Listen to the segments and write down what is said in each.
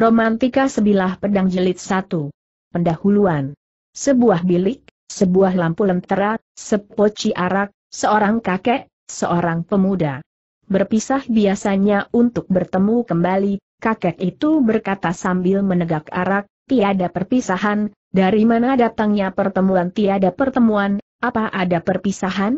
Romantika Sebilah Pedang Jelit satu. Pendahuluan Sebuah bilik, sebuah lampu lentera, sepoci arak, seorang kakek, seorang pemuda. Berpisah biasanya untuk bertemu kembali, kakek itu berkata sambil menegak arak, tiada perpisahan, dari mana datangnya pertemuan tiada pertemuan, apa ada perpisahan?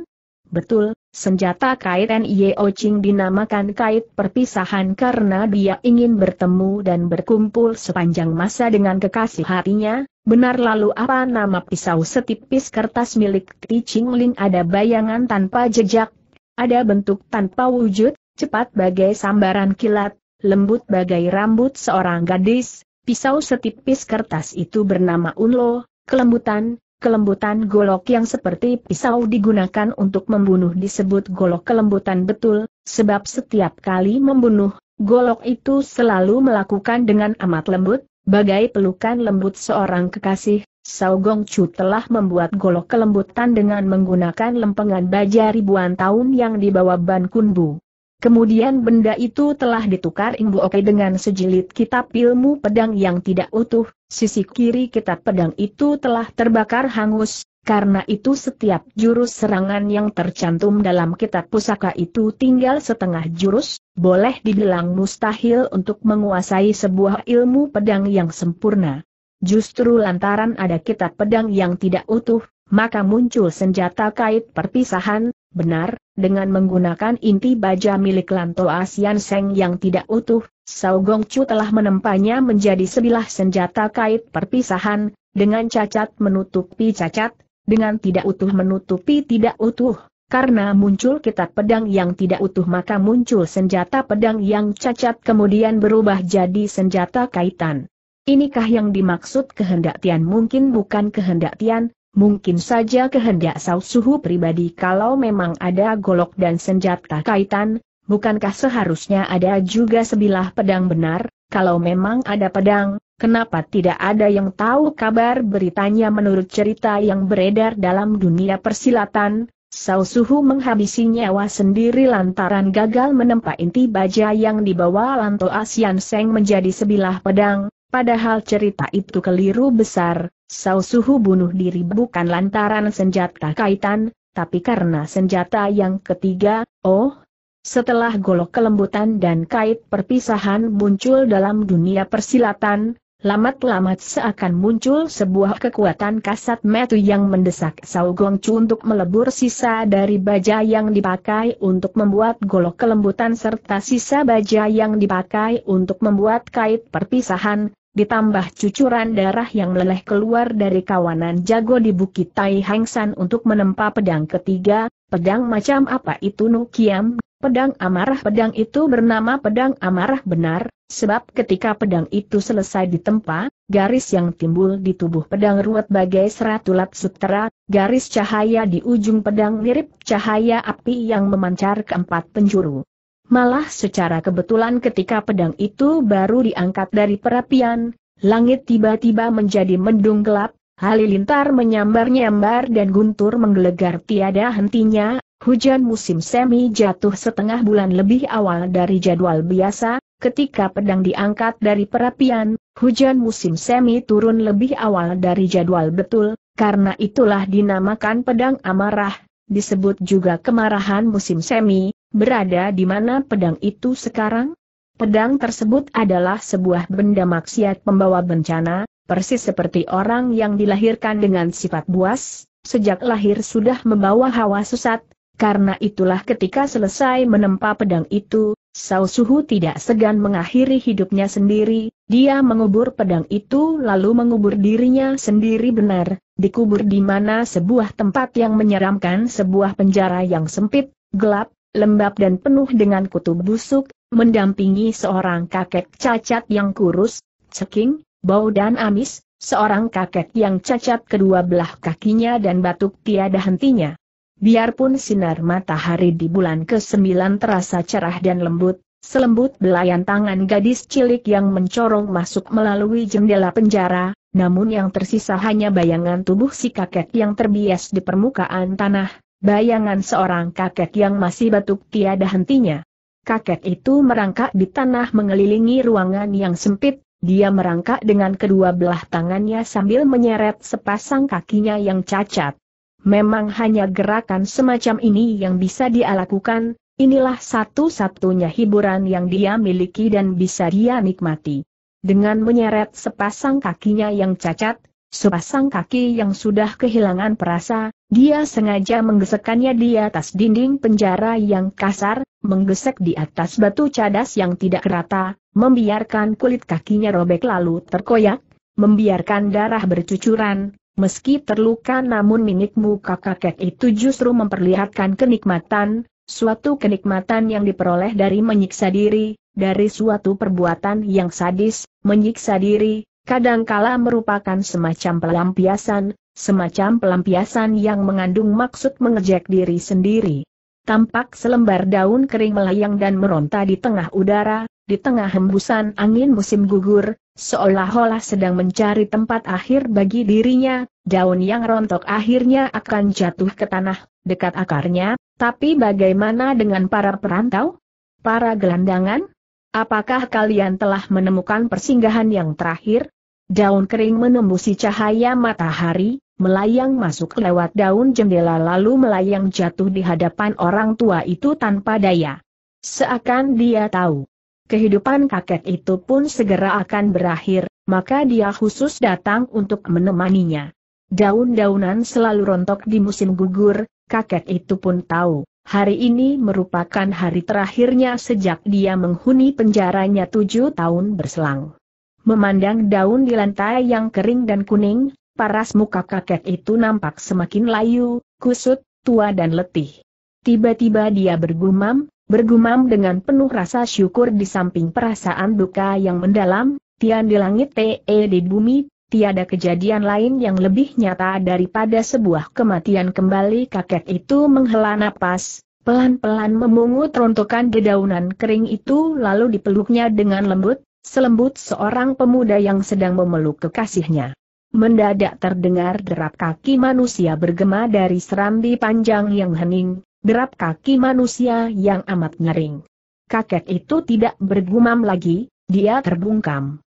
Betul, senjata kait Nio Ching dinamakan kait perpisahan karena dia ingin bertemu dan berkumpul sepanjang masa dengan kekasih hatinya, benar lalu apa nama pisau setipis kertas milik Ti Ching Ling ada bayangan tanpa jejak, ada bentuk tanpa wujud, cepat bagai sambaran kilat, lembut bagai rambut seorang gadis, pisau setipis kertas itu bernama Unlo, kelembutan, Kelembutan golok yang seperti pisau digunakan untuk membunuh disebut golok kelembutan betul, sebab setiap kali membunuh, golok itu selalu melakukan dengan amat lembut, bagai pelukan lembut seorang kekasih. Sao Gong Chu telah membuat golok kelembutan dengan menggunakan lempengan baja ribuan tahun yang dibawa Ban Kun Bu. Kemudian benda itu telah ditukar Ing Oke dengan sejilid kitab ilmu pedang yang tidak utuh, sisi kiri kitab pedang itu telah terbakar hangus, karena itu setiap jurus serangan yang tercantum dalam kitab pusaka itu tinggal setengah jurus, boleh dibilang mustahil untuk menguasai sebuah ilmu pedang yang sempurna. Justru lantaran ada kitab pedang yang tidak utuh, maka muncul senjata kait perpisahan, benar, dengan menggunakan inti baja milik Lanto Asian Seng yang tidak utuh, Sao Chu telah menempanya menjadi sebilah senjata kait perpisahan, dengan cacat menutupi cacat, dengan tidak utuh menutupi tidak utuh. Karena muncul kitab pedang yang tidak utuh maka muncul senjata pedang yang cacat kemudian berubah jadi senjata kaitan. Inikah yang dimaksud kehendak Tian mungkin bukan kehendak Tian, Mungkin saja kehendak sausuhu Suhu pribadi kalau memang ada golok dan senjata kaitan, bukankah seharusnya ada juga sebilah pedang benar, kalau memang ada pedang, kenapa tidak ada yang tahu kabar beritanya menurut cerita yang beredar dalam dunia persilatan, Sao Suhu menghabisi nyawa sendiri lantaran gagal menempa inti baja yang dibawa Lanto Asian Seng menjadi sebilah pedang, Padahal cerita itu keliru besar, Sao Suhu bunuh diri bukan lantaran senjata kaitan, tapi karena senjata yang ketiga, oh, setelah golok kelembutan dan kait perpisahan muncul dalam dunia persilatan, lamat-lamat seakan muncul sebuah kekuatan kasat metu yang mendesak Sao Gongcu untuk melebur sisa dari baja yang dipakai untuk membuat golok kelembutan serta sisa baja yang dipakai untuk membuat kait perpisahan, ditambah cucuran darah yang meleleh keluar dari kawanan jago di Bukit Tai Hangsan untuk menempa pedang ketiga, pedang macam apa itu Nukiam, pedang amarah pedang itu bernama pedang amarah benar, sebab ketika pedang itu selesai ditempa, garis yang timbul di tubuh pedang ruwet bagai seratulat sutera, garis cahaya di ujung pedang mirip cahaya api yang memancar keempat penjuru. Malah secara kebetulan ketika pedang itu baru diangkat dari perapian, langit tiba-tiba menjadi mendung gelap, halilintar menyambar-nyambar dan guntur menggelegar tiada hentinya, hujan musim semi jatuh setengah bulan lebih awal dari jadwal biasa, ketika pedang diangkat dari perapian, hujan musim semi turun lebih awal dari jadwal betul, karena itulah dinamakan pedang amarah, disebut juga kemarahan musim semi, Berada di mana pedang itu sekarang? Pedang tersebut adalah sebuah benda maksiat pembawa bencana, persis seperti orang yang dilahirkan dengan sifat buas, sejak lahir sudah membawa hawa sesat, karena itulah ketika selesai menempa pedang itu, Sao Suhu tidak segan mengakhiri hidupnya sendiri, dia mengubur pedang itu lalu mengubur dirinya sendiri benar, dikubur di mana sebuah tempat yang menyeramkan sebuah penjara yang sempit, gelap, lembab dan penuh dengan kutu busuk, mendampingi seorang kakek cacat yang kurus, ceking, bau dan amis, seorang kakek yang cacat kedua belah kakinya dan batuk tiada hentinya. Biarpun sinar matahari di bulan ke-9 terasa cerah dan lembut, selembut belayan tangan gadis cilik yang mencorong masuk melalui jendela penjara, namun yang tersisa hanya bayangan tubuh si kakek yang terbias di permukaan tanah, bayangan seorang kakek yang masih batuk tiada hentinya. Kakek itu merangkak di tanah mengelilingi ruangan yang sempit, dia merangkak dengan kedua belah tangannya sambil menyeret sepasang kakinya yang cacat. Memang hanya gerakan semacam ini yang bisa dia lakukan, inilah satu-satunya hiburan yang dia miliki dan bisa dia nikmati. Dengan menyeret sepasang kakinya yang cacat, Sepasang kaki yang sudah kehilangan perasa, dia sengaja menggesekannya di atas dinding penjara yang kasar, menggesek di atas batu cadas yang tidak rata, membiarkan kulit kakinya robek lalu terkoyak, membiarkan darah bercucuran, meski terluka namun mimik muka kakek itu justru memperlihatkan kenikmatan, suatu kenikmatan yang diperoleh dari menyiksa diri, dari suatu perbuatan yang sadis, menyiksa diri, kadangkala merupakan semacam pelampiasan, semacam pelampiasan yang mengandung maksud mengejek diri sendiri. Tampak selembar daun kering melayang dan meronta di tengah udara, di tengah hembusan angin musim gugur, seolah-olah sedang mencari tempat akhir bagi dirinya, daun yang rontok akhirnya akan jatuh ke tanah, dekat akarnya, tapi bagaimana dengan para perantau? Para gelandangan? Apakah kalian telah menemukan persinggahan yang terakhir? Daun kering menembusi cahaya matahari, melayang masuk lewat daun jendela lalu melayang jatuh di hadapan orang tua itu tanpa daya. Seakan dia tahu. Kehidupan kakek itu pun segera akan berakhir, maka dia khusus datang untuk menemaninya. Daun-daunan selalu rontok di musim gugur, kakek itu pun tahu. Hari ini merupakan hari terakhirnya sejak dia menghuni penjaranya tujuh tahun berselang. Memandang daun di lantai yang kering dan kuning, paras muka kakek itu nampak semakin layu, kusut, tua dan letih. Tiba-tiba dia bergumam, bergumam dengan penuh rasa syukur di samping perasaan duka yang mendalam, Tian di langit te di bumi, Tiada kejadian lain yang lebih nyata daripada sebuah kematian kembali kakek itu menghela napas, pelan-pelan memungut rontokan dedaunan kering itu lalu dipeluknya dengan lembut, selembut seorang pemuda yang sedang memeluk kekasihnya. Mendadak terdengar derap kaki manusia bergema dari serambi panjang yang hening, derap kaki manusia yang amat nyering. Kakek itu tidak bergumam lagi, dia terbungkam.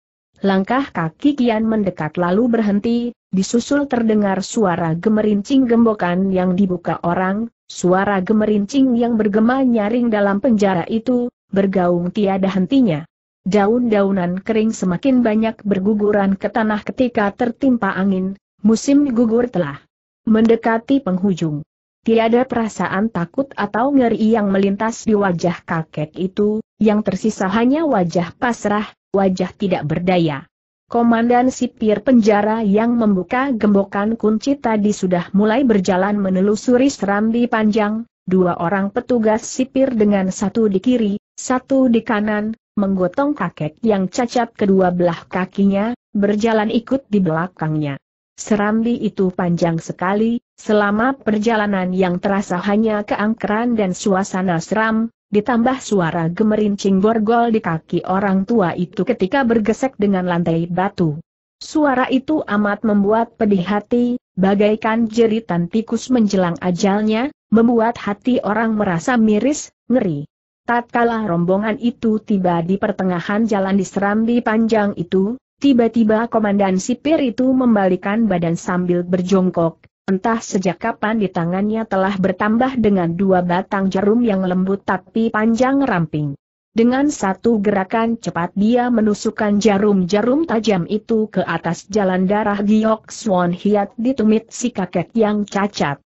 Langkah kaki kian mendekat lalu berhenti, disusul terdengar suara gemerincing gembokan yang dibuka orang, suara gemerincing yang bergema nyaring dalam penjara itu, bergaung tiada hentinya. Daun-daunan kering semakin banyak berguguran ke tanah ketika tertimpa angin, musim gugur telah mendekati penghujung. Tiada perasaan takut atau ngeri yang melintas di wajah kakek itu, yang tersisa hanya wajah pasrah, wajah tidak berdaya. Komandan sipir penjara yang membuka gembokan kunci tadi sudah mulai berjalan menelusuri serambi panjang, dua orang petugas sipir dengan satu di kiri, satu di kanan, menggotong kakek yang cacat kedua belah kakinya, berjalan ikut di belakangnya. Serambi itu panjang sekali, selama perjalanan yang terasa hanya keangkeran dan suasana seram, ditambah suara gemerincing borgol di kaki orang tua itu ketika bergesek dengan lantai batu. Suara itu amat membuat pedih hati, bagaikan jeritan tikus menjelang ajalnya, membuat hati orang merasa miris, ngeri. Tatkala rombongan itu tiba di pertengahan jalan di serambi panjang itu, tiba-tiba komandan sipir itu membalikan badan sambil berjongkok, Entah sejak kapan di tangannya telah bertambah dengan dua batang jarum yang lembut tapi panjang ramping. Dengan satu gerakan cepat dia menusukkan jarum-jarum tajam itu ke atas jalan darah Giok Swan Hiat di tumit si kakek yang cacat.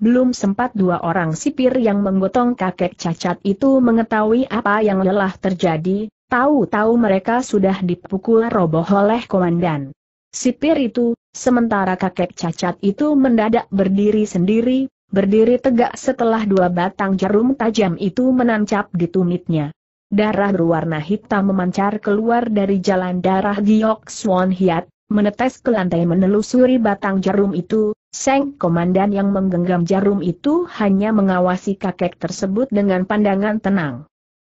Belum sempat dua orang sipir yang menggotong kakek cacat itu mengetahui apa yang lelah terjadi, tahu-tahu mereka sudah dipukul roboh oleh komandan. Sipir itu, sementara kakek cacat itu mendadak berdiri sendiri, berdiri tegak setelah dua batang jarum tajam itu menancap di tumitnya. Darah berwarna hitam memancar keluar dari jalan darah Giok Swan Hiat, menetes ke lantai menelusuri batang jarum itu, Seng Komandan yang menggenggam jarum itu hanya mengawasi kakek tersebut dengan pandangan tenang.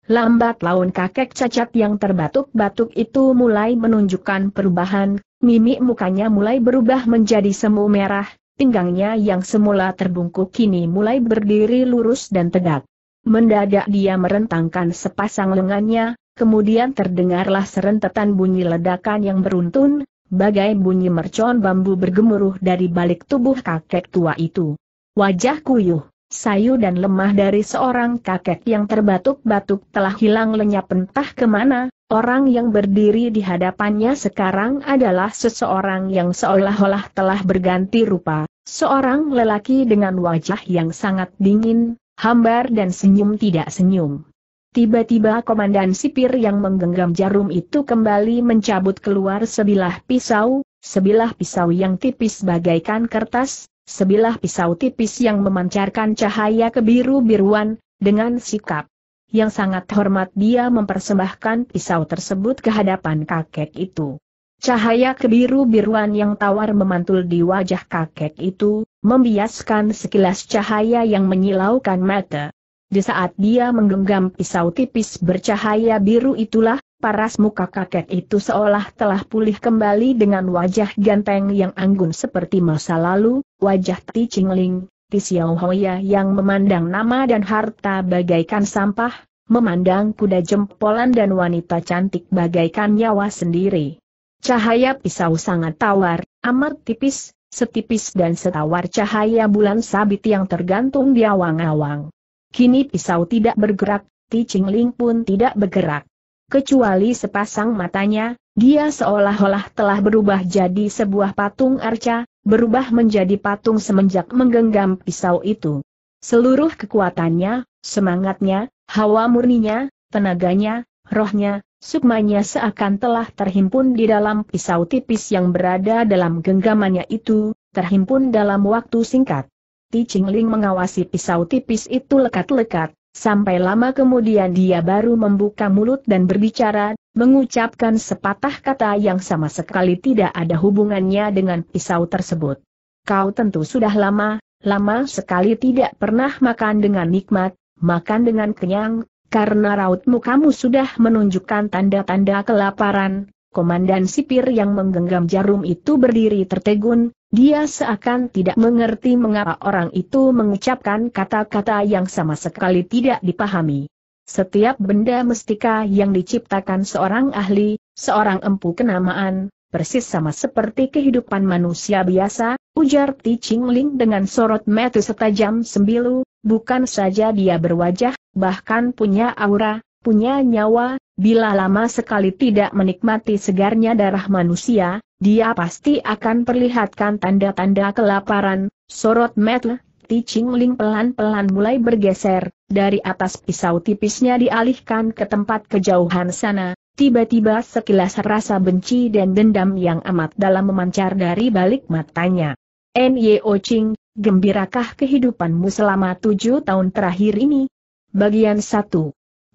Lambat laun kakek cacat yang terbatuk-batuk itu mulai menunjukkan perubahan, mimik mukanya mulai berubah menjadi semu merah, pinggangnya yang semula terbungkuk kini mulai berdiri lurus dan tegak. Mendadak dia merentangkan sepasang lengannya, kemudian terdengarlah serentetan bunyi ledakan yang beruntun, bagai bunyi mercon bambu bergemuruh dari balik tubuh kakek tua itu. Wajah kuyuh, Sayu dan lemah dari seorang kakek yang terbatuk-batuk telah hilang lenyap entah kemana, orang yang berdiri di hadapannya sekarang adalah seseorang yang seolah-olah telah berganti rupa, seorang lelaki dengan wajah yang sangat dingin, hambar dan senyum tidak senyum. Tiba-tiba komandan sipir yang menggenggam jarum itu kembali mencabut keluar sebilah pisau, sebilah pisau yang tipis bagaikan kertas, Sebilah pisau tipis yang memancarkan cahaya kebiru-biruan, dengan sikap yang sangat hormat dia mempersembahkan pisau tersebut ke hadapan kakek itu. Cahaya kebiru-biruan yang tawar memantul di wajah kakek itu, membiaskan sekilas cahaya yang menyilaukan mata. Di saat dia menggenggam pisau tipis bercahaya biru itulah, Paras muka kakek itu seolah telah pulih kembali dengan wajah ganteng yang anggun seperti masa lalu, wajah Ti Ling, Ti Xiaohoya yang memandang nama dan harta bagaikan sampah, memandang kuda jempolan dan wanita cantik bagaikan nyawa sendiri. Cahaya pisau sangat tawar, amat tipis, setipis dan setawar cahaya bulan sabit yang tergantung di awang-awang. Kini pisau tidak bergerak, Ti Ling pun tidak bergerak kecuali sepasang matanya, dia seolah-olah telah berubah jadi sebuah patung arca, berubah menjadi patung semenjak menggenggam pisau itu. Seluruh kekuatannya, semangatnya, hawa murninya, tenaganya, rohnya, sukmanya seakan telah terhimpun di dalam pisau tipis yang berada dalam genggamannya itu, terhimpun dalam waktu singkat. Ti Ling mengawasi pisau tipis itu lekat-lekat, Sampai lama kemudian dia baru membuka mulut dan berbicara, mengucapkan sepatah kata yang sama sekali tidak ada hubungannya dengan pisau tersebut. Kau tentu sudah lama, lama sekali tidak pernah makan dengan nikmat, makan dengan kenyang, karena raut mukamu sudah menunjukkan tanda-tanda kelaparan, komandan sipir yang menggenggam jarum itu berdiri tertegun, dia seakan tidak mengerti mengapa orang itu mengucapkan kata-kata yang sama sekali tidak dipahami. Setiap benda mestika yang diciptakan seorang ahli, seorang empu kenamaan, persis sama seperti kehidupan manusia biasa, ujar Ti Ling dengan sorot mata setajam sembilu, bukan saja dia berwajah, bahkan punya aura, punya nyawa, bila lama sekali tidak menikmati segarnya darah manusia, dia pasti akan perlihatkan tanda-tanda kelaparan, sorot metel, Ticing Ling pelan-pelan mulai bergeser, dari atas pisau tipisnya dialihkan ke tempat kejauhan sana, tiba-tiba sekilas rasa benci dan dendam yang amat dalam memancar dari balik matanya. N.Y.O. Ching, gembirakah kehidupanmu selama tujuh tahun terakhir ini? Bagian 1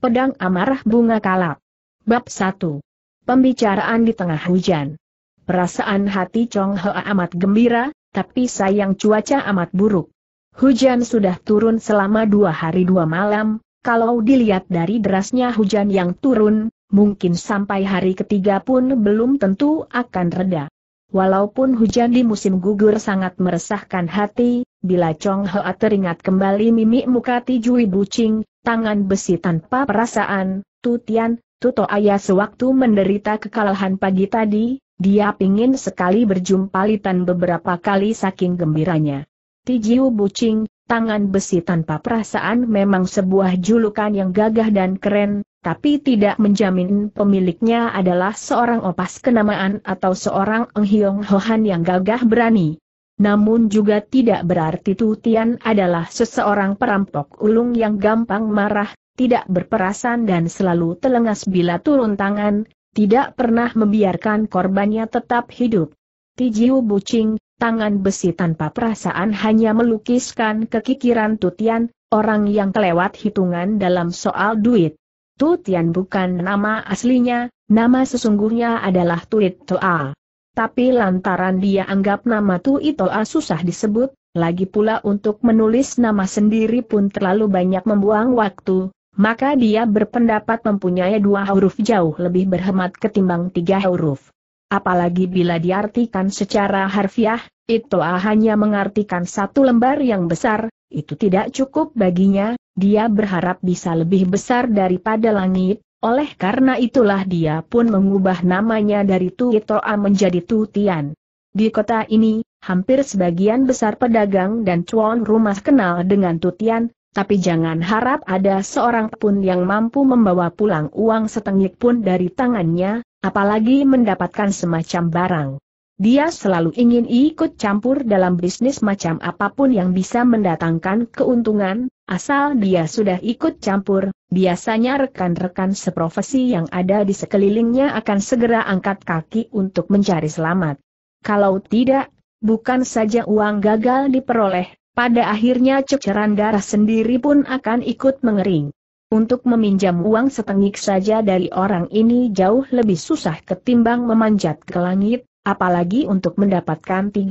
Pedang Amarah Bunga Kalap. Bab 1. Pembicaraan di tengah hujan. Perasaan hati Chong Hoa amat gembira, tapi sayang cuaca amat buruk. Hujan sudah turun selama dua hari dua malam, kalau dilihat dari derasnya hujan yang turun, mungkin sampai hari ketiga pun belum tentu akan reda. Walaupun hujan di musim gugur sangat meresahkan hati, bila Chong Hoa teringat kembali mimik muka Tijui Bucing, tangan besi tanpa perasaan, Tutian, Tuto Ayah sewaktu menderita kekalahan pagi tadi, dia pingin sekali berjumpa Litan beberapa kali saking gembiranya. Tijiu Bucing, tangan besi tanpa perasaan memang sebuah julukan yang gagah dan keren, tapi tidak menjamin pemiliknya adalah seorang opas kenamaan atau seorang Eng Hiong Hohan yang gagah berani. Namun juga tidak berarti Tu adalah seseorang perampok ulung yang gampang marah, tidak berperasan dan selalu telengas bila turun tangan, tidak pernah membiarkan korbannya tetap hidup. Tijiu Bucing, tangan besi tanpa perasaan hanya melukiskan kekikiran Tutian, orang yang kelewat hitungan dalam soal duit. Tutian bukan nama aslinya, nama sesungguhnya adalah Tuit Toa. Tapi lantaran dia anggap nama Tu Itoa susah disebut, lagi pula untuk menulis nama sendiri pun terlalu banyak membuang waktu, maka dia berpendapat mempunyai dua huruf jauh lebih berhemat ketimbang tiga huruf. Apalagi bila diartikan secara harfiah, Itoa hanya mengartikan satu lembar yang besar, itu tidak cukup baginya, dia berharap bisa lebih besar daripada langit, oleh karena itulah dia pun mengubah namanya dari Tuitoa menjadi Tutian. Di kota ini, hampir sebagian besar pedagang dan cuan rumah kenal dengan Tutian, tapi jangan harap ada seorang pun yang mampu membawa pulang uang setengik pun dari tangannya, apalagi mendapatkan semacam barang. Dia selalu ingin ikut campur dalam bisnis macam apapun yang bisa mendatangkan keuntungan, asal dia sudah ikut campur, biasanya rekan-rekan seprofesi yang ada di sekelilingnya akan segera angkat kaki untuk mencari selamat. Kalau tidak, bukan saja uang gagal diperoleh, pada akhirnya ceceran darah sendiri pun akan ikut mengering. Untuk meminjam uang setengik saja dari orang ini jauh lebih susah ketimbang memanjat ke langit, Apalagi untuk mendapatkan 30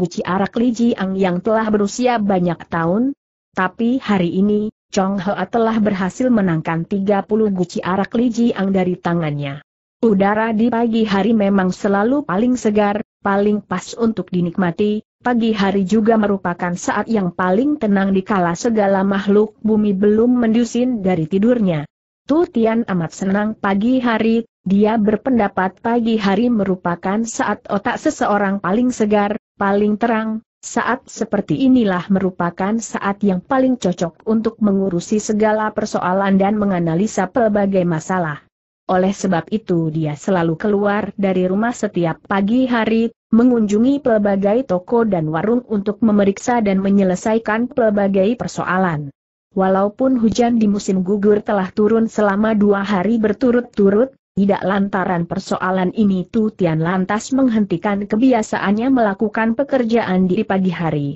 guci arak Li Jiang yang telah berusia banyak tahun. Tapi hari ini, Chong Hoa telah berhasil menangkan 30 guci arak Li Jiang dari tangannya. Udara di pagi hari memang selalu paling segar, paling pas untuk dinikmati, pagi hari juga merupakan saat yang paling tenang di kala segala makhluk bumi belum mendusin dari tidurnya. Tu Tian amat senang pagi hari, dia berpendapat pagi hari merupakan saat otak seseorang paling segar, paling terang, saat seperti inilah merupakan saat yang paling cocok untuk mengurusi segala persoalan dan menganalisa pelbagai masalah. Oleh sebab itu dia selalu keluar dari rumah setiap pagi hari, mengunjungi pelbagai toko dan warung untuk memeriksa dan menyelesaikan pelbagai persoalan. Walaupun hujan di musim gugur telah turun selama dua hari berturut-turut, tidak lantaran persoalan ini Tu Tian lantas menghentikan kebiasaannya melakukan pekerjaan di pagi hari.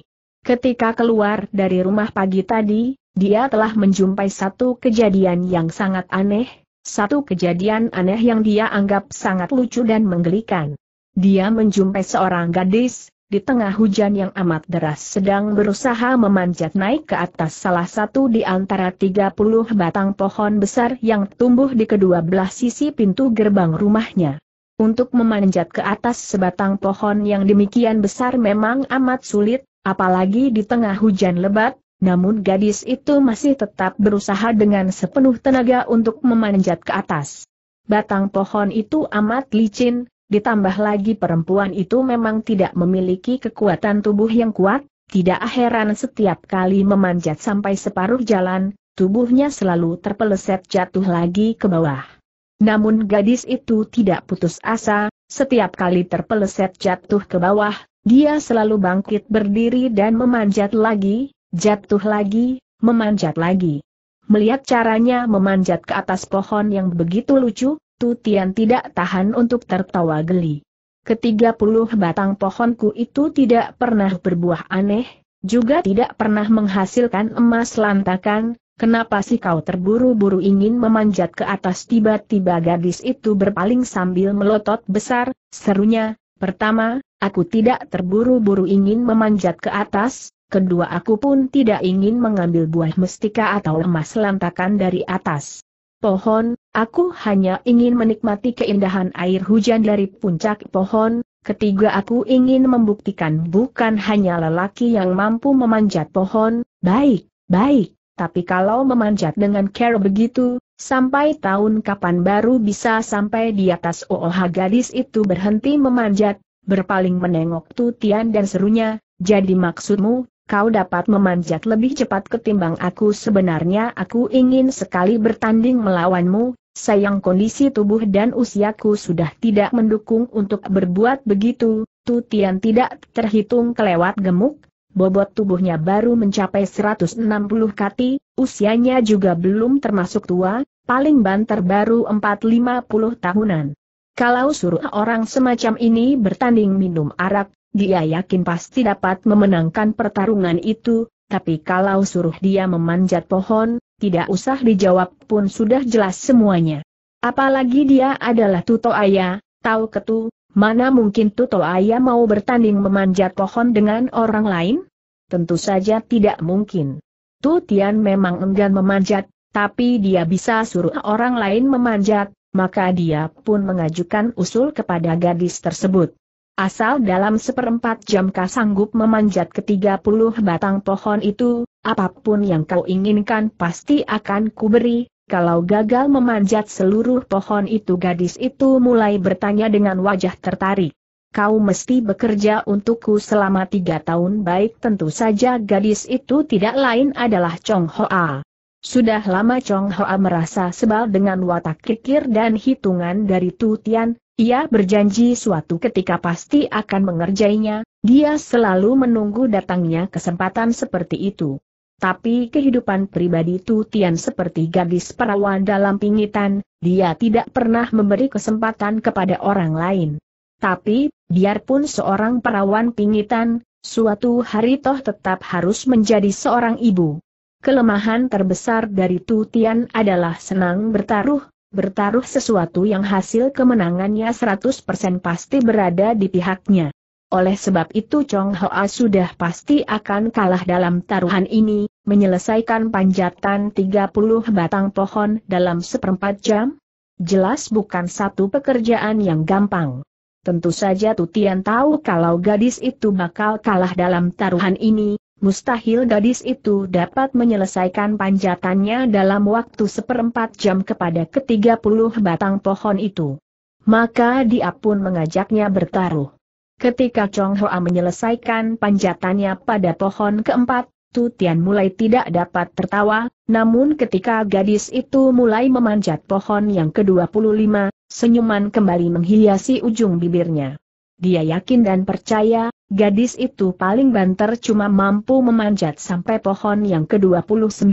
Ketika keluar dari rumah pagi tadi, dia telah menjumpai satu kejadian yang sangat aneh, satu kejadian aneh yang dia anggap sangat lucu dan menggelikan. Dia menjumpai seorang gadis, di tengah hujan yang amat deras sedang berusaha memanjat naik ke atas salah satu di antara 30 batang pohon besar yang tumbuh di kedua belah sisi pintu gerbang rumahnya. Untuk memanjat ke atas sebatang pohon yang demikian besar memang amat sulit, apalagi di tengah hujan lebat, namun gadis itu masih tetap berusaha dengan sepenuh tenaga untuk memanjat ke atas. Batang pohon itu amat licin, Ditambah lagi perempuan itu memang tidak memiliki kekuatan tubuh yang kuat, tidak heran setiap kali memanjat sampai separuh jalan, tubuhnya selalu terpeleset jatuh lagi ke bawah. Namun gadis itu tidak putus asa, setiap kali terpeleset jatuh ke bawah, dia selalu bangkit berdiri dan memanjat lagi, jatuh lagi, memanjat lagi. Melihat caranya memanjat ke atas pohon yang begitu lucu, itu Tian tidak tahan untuk tertawa geli. Ketiga puluh batang pohonku itu tidak pernah berbuah aneh, juga tidak pernah menghasilkan emas lantakan, Kenapa sih kau terburu-buru ingin memanjat ke atas tiba-tiba gadis itu berpaling sambil melotot besar, serunya, pertama, aku tidak terburu-buru ingin memanjat ke atas, kedua aku pun tidak ingin mengambil buah mestika atau emas lantakan dari atas pohon, aku hanya ingin menikmati keindahan air hujan dari puncak pohon, Ketiga aku ingin membuktikan bukan hanya lelaki yang mampu memanjat pohon, baik, baik, tapi kalau memanjat dengan care begitu, sampai tahun kapan baru bisa sampai di atas OOH gadis itu berhenti memanjat, berpaling menengok Tutian dan serunya, jadi maksudmu, kau dapat memanjat lebih cepat ketimbang aku sebenarnya aku ingin sekali bertanding melawanmu, sayang kondisi tubuh dan usiaku sudah tidak mendukung untuk berbuat begitu, Tu Tian tidak terhitung kelewat gemuk, bobot tubuhnya baru mencapai 160 kati, usianya juga belum termasuk tua, paling banter baru 450 tahunan. Kalau suruh orang semacam ini bertanding minum arak, dia yakin pasti dapat memenangkan pertarungan itu, tapi kalau suruh dia memanjat pohon, tidak usah dijawab pun sudah jelas semuanya. Apalagi dia adalah Tuto Ayah, tahu ketu, mana mungkin Tuto Ayah mau bertanding memanjat pohon dengan orang lain? Tentu saja tidak mungkin. Tu memang enggan memanjat, tapi dia bisa suruh orang lain memanjat, maka dia pun mengajukan usul kepada gadis tersebut. Asal dalam seperempat jam kau sanggup memanjat ke puluh batang pohon itu, apapun yang kau inginkan pasti akan kuberi. Kalau gagal memanjat seluruh pohon itu gadis itu mulai bertanya dengan wajah tertarik. Kau mesti bekerja untukku selama tiga tahun baik tentu saja gadis itu tidak lain adalah Chong Hoa. Sudah lama Chong Hoa merasa sebal dengan watak kikir dan hitungan dari Tu Tian, ia berjanji suatu ketika pasti akan mengerjainya, dia selalu menunggu datangnya kesempatan seperti itu. Tapi kehidupan pribadi Tu Tian seperti gadis perawan dalam pingitan, dia tidak pernah memberi kesempatan kepada orang lain. Tapi, biarpun seorang perawan pingitan, suatu hari toh tetap harus menjadi seorang ibu. Kelemahan terbesar dari Tu Tian adalah senang bertaruh, bertaruh sesuatu yang hasil kemenangannya 100% pasti berada di pihaknya. Oleh sebab itu Chong Hoa sudah pasti akan kalah dalam taruhan ini, menyelesaikan panjatan 30 batang pohon dalam seperempat jam? Jelas bukan satu pekerjaan yang gampang. Tentu saja Tutian tahu kalau gadis itu bakal kalah dalam taruhan ini, mustahil gadis itu dapat menyelesaikan panjatannya dalam waktu seperempat jam kepada ketiga puluh batang pohon itu. Maka dia pun mengajaknya bertaruh. Ketika Chong Hoa menyelesaikan panjatannya pada pohon keempat, Tu Tian mulai tidak dapat tertawa, namun ketika gadis itu mulai memanjat pohon yang ke-25, senyuman kembali menghiasi ujung bibirnya. Dia yakin dan percaya, gadis itu paling banter cuma mampu memanjat sampai pohon yang ke-29.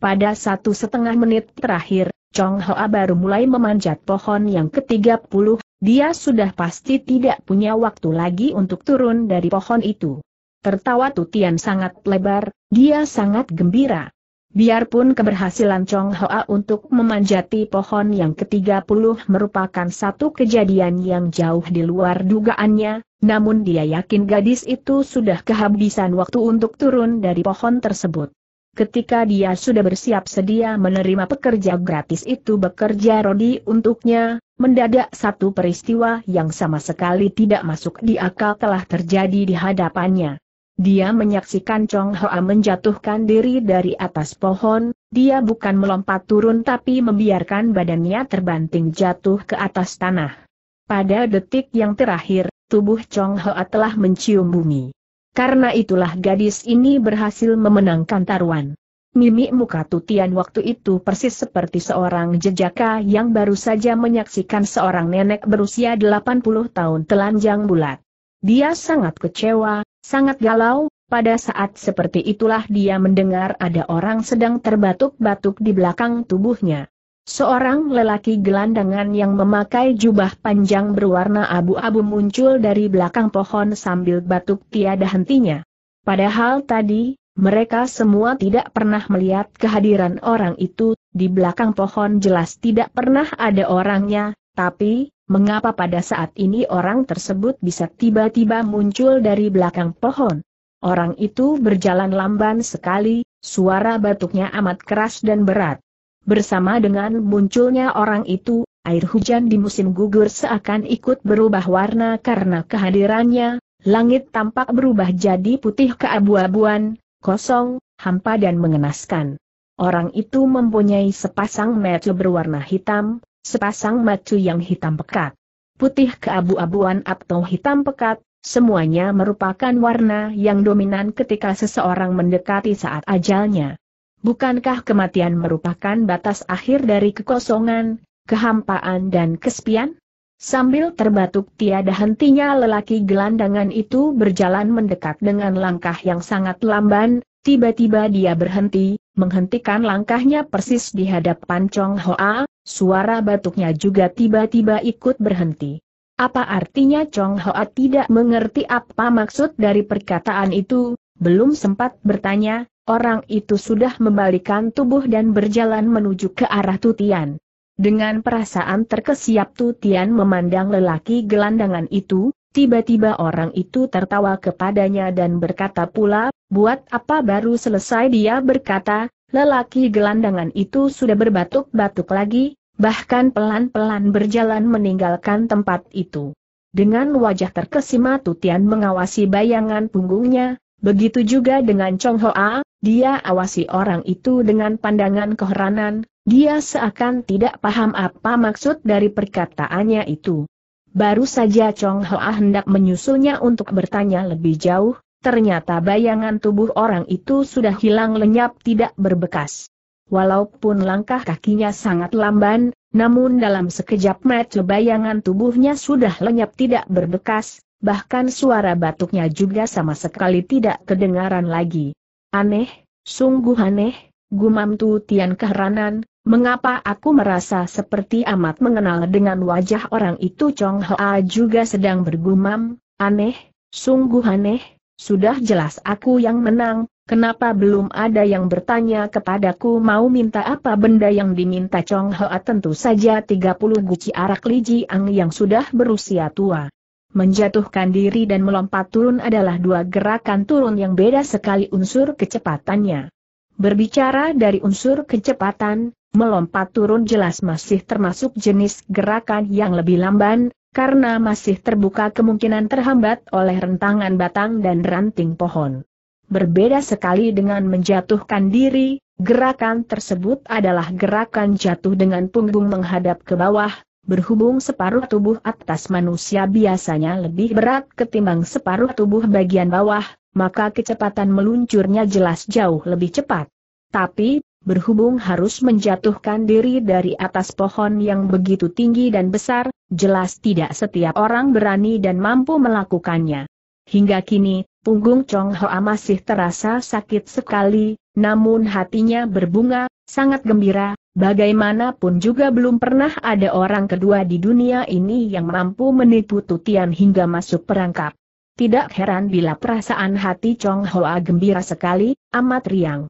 Pada satu setengah menit terakhir, Chong Hoa baru mulai memanjat pohon yang ke-30, dia sudah pasti tidak punya waktu lagi untuk turun dari pohon itu. Tertawa Tutian sangat lebar, dia sangat gembira. Biarpun keberhasilan Chong Hoa untuk memanjati pohon yang ke-30 merupakan satu kejadian yang jauh di luar dugaannya, namun dia yakin gadis itu sudah kehabisan waktu untuk turun dari pohon tersebut. Ketika dia sudah bersiap sedia menerima pekerja gratis itu bekerja Rodi untuknya, mendadak satu peristiwa yang sama sekali tidak masuk di akal telah terjadi di hadapannya. Dia menyaksikan Chong Hoa menjatuhkan diri dari atas pohon, dia bukan melompat turun tapi membiarkan badannya terbanting jatuh ke atas tanah. Pada detik yang terakhir, tubuh Chong Hoa telah mencium bumi. Karena itulah gadis ini berhasil memenangkan taruhan. Mimik muka Tutian waktu itu persis seperti seorang jejaka yang baru saja menyaksikan seorang nenek berusia 80 tahun telanjang bulat. Dia sangat kecewa, sangat galau, pada saat seperti itulah dia mendengar ada orang sedang terbatuk-batuk di belakang tubuhnya. Seorang lelaki gelandangan yang memakai jubah panjang berwarna abu-abu muncul dari belakang pohon sambil batuk tiada hentinya. Padahal tadi, mereka semua tidak pernah melihat kehadiran orang itu, di belakang pohon jelas tidak pernah ada orangnya, tapi, mengapa pada saat ini orang tersebut bisa tiba-tiba muncul dari belakang pohon. Orang itu berjalan lamban sekali, suara batuknya amat keras dan berat. Bersama dengan munculnya orang itu, air hujan di musim gugur seakan ikut berubah warna karena kehadirannya, langit tampak berubah jadi putih keabu-abuan, kosong, hampa dan mengenaskan. Orang itu mempunyai sepasang mata berwarna hitam, sepasang macu yang hitam pekat. Putih keabu-abuan atau hitam pekat, semuanya merupakan warna yang dominan ketika seseorang mendekati saat ajalnya. Bukankah kematian merupakan batas akhir dari kekosongan, kehampaan dan kesepian? Sambil terbatuk tiada hentinya lelaki gelandangan itu berjalan mendekat dengan langkah yang sangat lamban, tiba-tiba dia berhenti, menghentikan langkahnya persis di hadapan Chong Hoa, Suara batuknya juga tiba-tiba ikut berhenti. Apa artinya Chong Hoa tidak mengerti apa maksud dari perkataan itu, belum sempat bertanya, orang itu sudah membalikan tubuh dan berjalan menuju ke arah Tutian. Dengan perasaan terkesiap Tutian memandang lelaki gelandangan itu, tiba-tiba orang itu tertawa kepadanya dan berkata pula, buat apa baru selesai dia berkata, lelaki gelandangan itu sudah berbatuk-batuk lagi, bahkan pelan-pelan berjalan meninggalkan tempat itu. Dengan wajah terkesima Tutian mengawasi bayangan punggungnya, begitu juga dengan Chong Hoa, dia awasi orang itu dengan pandangan keheranan, dia seakan tidak paham apa maksud dari perkataannya itu. Baru saja Chong Hoa hendak menyusulnya untuk bertanya lebih jauh, ternyata bayangan tubuh orang itu sudah hilang lenyap tidak berbekas. Walaupun langkah kakinya sangat lamban, namun dalam sekejap mata bayangan tubuhnya sudah lenyap tidak berbekas, bahkan suara batuknya juga sama sekali tidak kedengaran lagi. Aneh, sungguh aneh, gumam Tu Tian keheranan, mengapa aku merasa seperti amat mengenal dengan wajah orang itu Chong Hoa juga sedang bergumam, aneh, sungguh aneh, sudah jelas aku yang menang, Kenapa belum ada yang bertanya kepadaku mau minta apa benda yang diminta Chong Hoa tentu saja 30 guci arak Li ang yang sudah berusia tua. Menjatuhkan diri dan melompat turun adalah dua gerakan turun yang beda sekali unsur kecepatannya. Berbicara dari unsur kecepatan, melompat turun jelas masih termasuk jenis gerakan yang lebih lamban, karena masih terbuka kemungkinan terhambat oleh rentangan batang dan ranting pohon berbeda sekali dengan menjatuhkan diri, gerakan tersebut adalah gerakan jatuh dengan punggung menghadap ke bawah, berhubung separuh tubuh atas manusia biasanya lebih berat ketimbang separuh tubuh bagian bawah, maka kecepatan meluncurnya jelas jauh lebih cepat. Tapi, berhubung harus menjatuhkan diri dari atas pohon yang begitu tinggi dan besar, jelas tidak setiap orang berani dan mampu melakukannya. Hingga kini, Punggung Chong Hoa masih terasa sakit sekali, namun hatinya berbunga, sangat gembira, bagaimanapun juga belum pernah ada orang kedua di dunia ini yang mampu menipu Tutian hingga masuk perangkap. Tidak heran bila perasaan hati Chong Hoa gembira sekali, amat riang.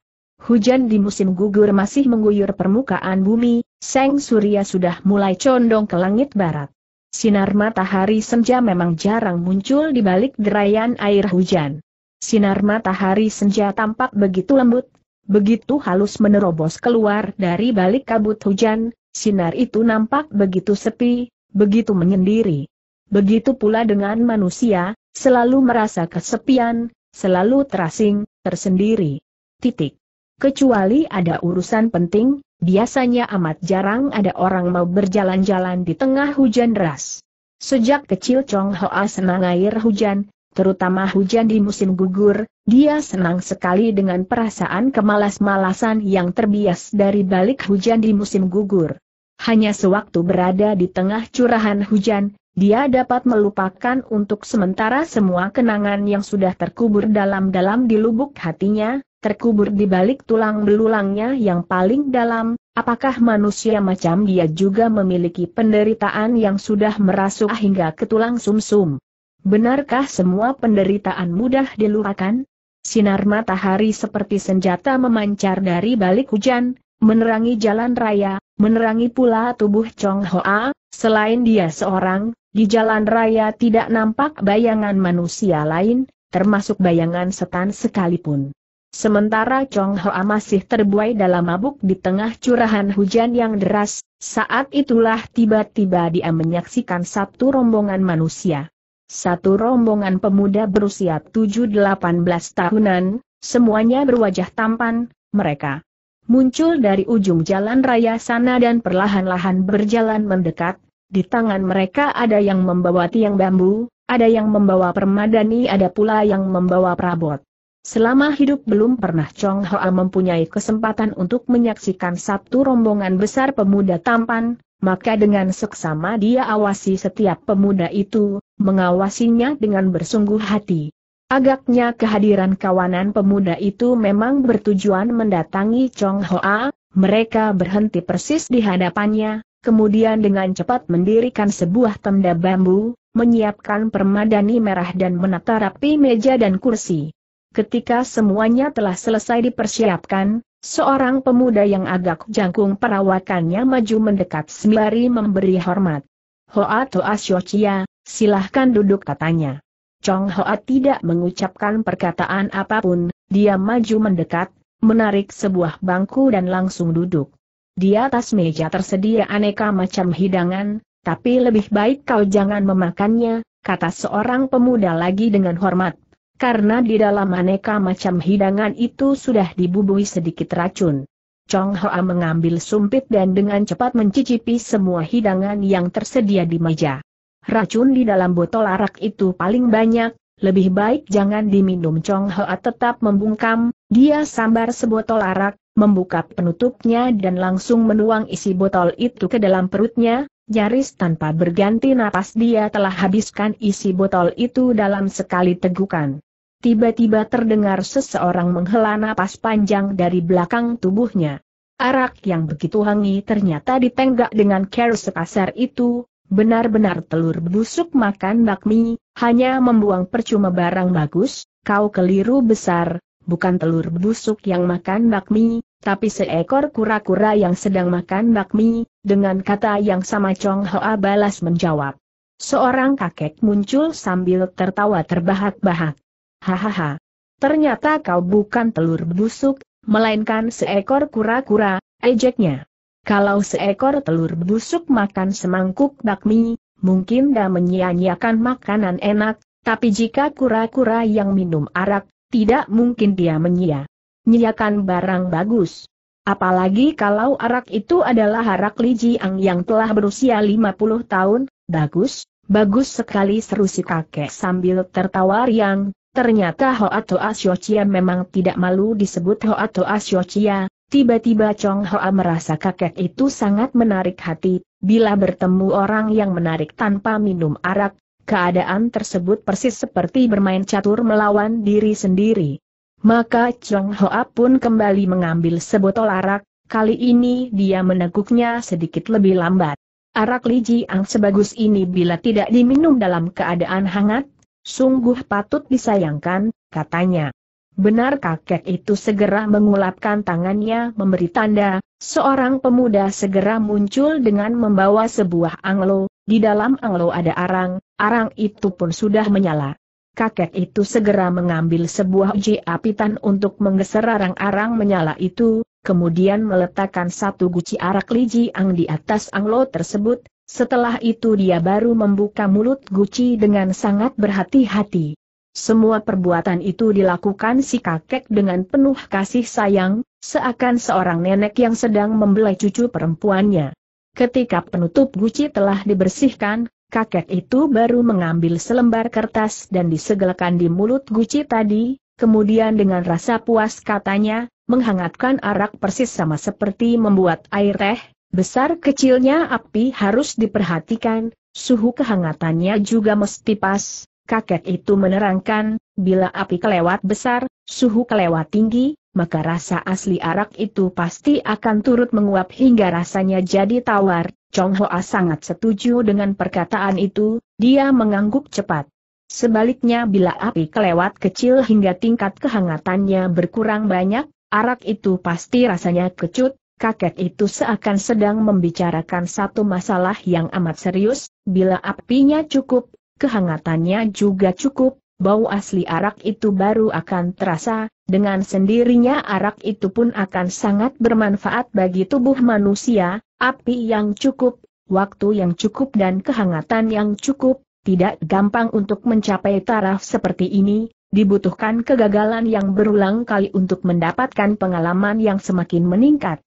Hujan di musim gugur masih mengguyur permukaan bumi, Seng Surya sudah mulai condong ke langit barat. Sinar matahari senja memang jarang muncul di balik derayan air hujan. Sinar matahari senja tampak begitu lembut, begitu halus menerobos keluar dari balik kabut hujan, sinar itu nampak begitu sepi, begitu menyendiri. Begitu pula dengan manusia, selalu merasa kesepian, selalu terasing, tersendiri. Titik. Kecuali ada urusan penting, Biasanya amat jarang ada orang mau berjalan-jalan di tengah hujan deras. Sejak kecil Chong Hoa senang air hujan, terutama hujan di musim gugur, dia senang sekali dengan perasaan kemalas-malasan yang terbias dari balik hujan di musim gugur. Hanya sewaktu berada di tengah curahan hujan, dia dapat melupakan untuk sementara semua kenangan yang sudah terkubur dalam-dalam di lubuk hatinya, terkubur di balik tulang belulangnya yang paling dalam, apakah manusia macam dia juga memiliki penderitaan yang sudah merasuk hingga ke tulang sumsum? -sum? Benarkah semua penderitaan mudah dilupakan? Sinar matahari seperti senjata memancar dari balik hujan, menerangi jalan raya, menerangi pula tubuh Chong Hoa, selain dia seorang, di jalan raya tidak nampak bayangan manusia lain, termasuk bayangan setan sekalipun. Sementara Chong Hoa masih terbuai dalam mabuk di tengah curahan hujan yang deras, saat itulah tiba-tiba dia menyaksikan satu rombongan manusia. Satu rombongan pemuda berusia 7-18 tahunan, semuanya berwajah tampan, mereka muncul dari ujung jalan raya sana dan perlahan-lahan berjalan mendekat, di tangan mereka ada yang membawa tiang bambu, ada yang membawa permadani ada pula yang membawa perabot. Selama hidup belum pernah Chong Hoa mempunyai kesempatan untuk menyaksikan satu rombongan besar pemuda tampan, maka dengan seksama dia awasi setiap pemuda itu, mengawasinya dengan bersungguh hati. Agaknya kehadiran kawanan pemuda itu memang bertujuan mendatangi Chong Hoa, mereka berhenti persis di hadapannya, kemudian dengan cepat mendirikan sebuah tenda bambu, menyiapkan permadani merah dan menata rapi meja dan kursi. Ketika semuanya telah selesai dipersiapkan, seorang pemuda yang agak jangkung perawakannya maju mendekat sembari memberi hormat. Hoa Toa Xiochia, silahkan duduk katanya. Chong Hoa tidak mengucapkan perkataan apapun, dia maju mendekat, menarik sebuah bangku dan langsung duduk. Di atas meja tersedia aneka macam hidangan, tapi lebih baik kau jangan memakannya, kata seorang pemuda lagi dengan hormat karena di dalam aneka macam hidangan itu sudah dibubui sedikit racun. Chong Hoa mengambil sumpit dan dengan cepat mencicipi semua hidangan yang tersedia di meja. Racun di dalam botol arak itu paling banyak, lebih baik jangan diminum Chong Hoa tetap membungkam, dia sambar sebotol arak, membuka penutupnya dan langsung menuang isi botol itu ke dalam perutnya, nyaris tanpa berganti napas dia telah habiskan isi botol itu dalam sekali tegukan tiba-tiba terdengar seseorang menghela napas panjang dari belakang tubuhnya. Arak yang begitu hangi ternyata ditenggak dengan care sekasar itu, benar-benar telur busuk makan bakmi, hanya membuang percuma barang bagus, kau keliru besar, bukan telur busuk yang makan bakmi, tapi seekor kura-kura yang sedang makan bakmi, dengan kata yang sama Chong Hoa balas menjawab. Seorang kakek muncul sambil tertawa terbahak-bahak. Hahaha. Ternyata kau bukan telur busuk, melainkan seekor kura-kura, ejeknya. Kalau seekor telur busuk makan semangkuk bakmi, mungkin dah menyia-nyiakan makanan enak, tapi jika kura-kura yang minum arak, tidak mungkin dia menyia-nyiakan barang bagus. Apalagi kalau arak itu adalah arak lijiang yang telah berusia 50 tahun, bagus, bagus sekali seru si kakek sambil tertawa riang, Ternyata Hoa atau Chia memang tidak malu disebut Hoa atau Chia, tiba-tiba Chong Hoa merasa kakek itu sangat menarik hati, bila bertemu orang yang menarik tanpa minum arak, keadaan tersebut persis seperti bermain catur melawan diri sendiri. Maka Chong Hoa pun kembali mengambil sebotol arak, kali ini dia meneguknya sedikit lebih lambat. Arak Li Jiang sebagus ini bila tidak diminum dalam keadaan hangat, Sungguh patut disayangkan, katanya. Benar kakek itu segera mengulapkan tangannya memberi tanda, seorang pemuda segera muncul dengan membawa sebuah anglo, di dalam anglo ada arang, arang itu pun sudah menyala. Kakek itu segera mengambil sebuah uji apitan untuk menggeser arang-arang menyala itu, kemudian meletakkan satu guci arak liji ang di atas anglo tersebut, setelah itu dia baru membuka mulut Guci dengan sangat berhati-hati. Semua perbuatan itu dilakukan si kakek dengan penuh kasih sayang, seakan seorang nenek yang sedang membelai cucu perempuannya. Ketika penutup Guci telah dibersihkan, kakek itu baru mengambil selembar kertas dan disegelkan di mulut Guci tadi, kemudian dengan rasa puas katanya, menghangatkan arak persis sama seperti membuat air teh, Besar kecilnya api harus diperhatikan, suhu kehangatannya juga mesti pas. Kakek itu menerangkan, bila api kelewat besar, suhu kelewat tinggi, maka rasa asli arak itu pasti akan turut menguap hingga rasanya jadi tawar. Chong Hoa sangat setuju dengan perkataan itu, dia mengangguk cepat. Sebaliknya bila api kelewat kecil hingga tingkat kehangatannya berkurang banyak, arak itu pasti rasanya kecut, kakek itu seakan sedang membicarakan satu masalah yang amat serius, bila apinya cukup, kehangatannya juga cukup, bau asli arak itu baru akan terasa, dengan sendirinya arak itu pun akan sangat bermanfaat bagi tubuh manusia, api yang cukup, waktu yang cukup dan kehangatan yang cukup, tidak gampang untuk mencapai taraf seperti ini, dibutuhkan kegagalan yang berulang kali untuk mendapatkan pengalaman yang semakin meningkat.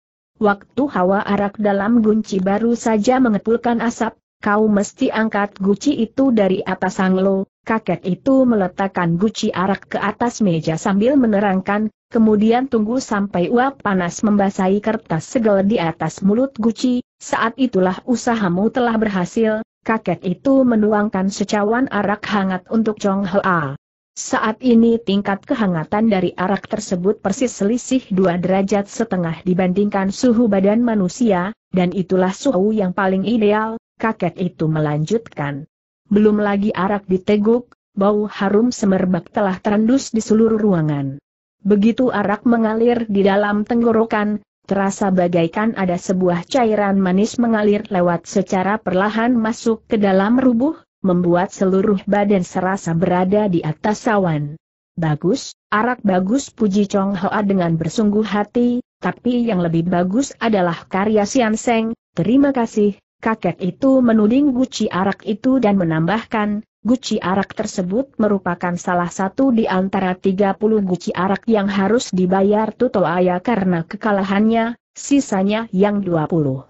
Waktu hawa arak dalam gunci baru saja mengepulkan asap, kau mesti angkat guci itu dari atas anglo, kakek itu meletakkan guci arak ke atas meja sambil menerangkan, kemudian tunggu sampai uap panas membasahi kertas segel di atas mulut guci, saat itulah usahamu telah berhasil, kakek itu menuangkan secawan arak hangat untuk Chong Hoa. Saat ini tingkat kehangatan dari arak tersebut persis selisih dua derajat setengah dibandingkan suhu badan manusia, dan itulah suhu yang paling ideal, kakek itu melanjutkan. Belum lagi arak diteguk, bau harum semerbak telah terendus di seluruh ruangan. Begitu arak mengalir di dalam tenggorokan, terasa bagaikan ada sebuah cairan manis mengalir lewat secara perlahan masuk ke dalam rubuh, membuat seluruh badan serasa berada di atas awan. Bagus, arak bagus puji Chong Hoa dengan bersungguh hati, tapi yang lebih bagus adalah karya Sian Seng, terima kasih, kakek itu menuding guci arak itu dan menambahkan, guci arak tersebut merupakan salah satu di antara 30 guci arak yang harus dibayar Tuto Ayah karena kekalahannya, sisanya yang 20.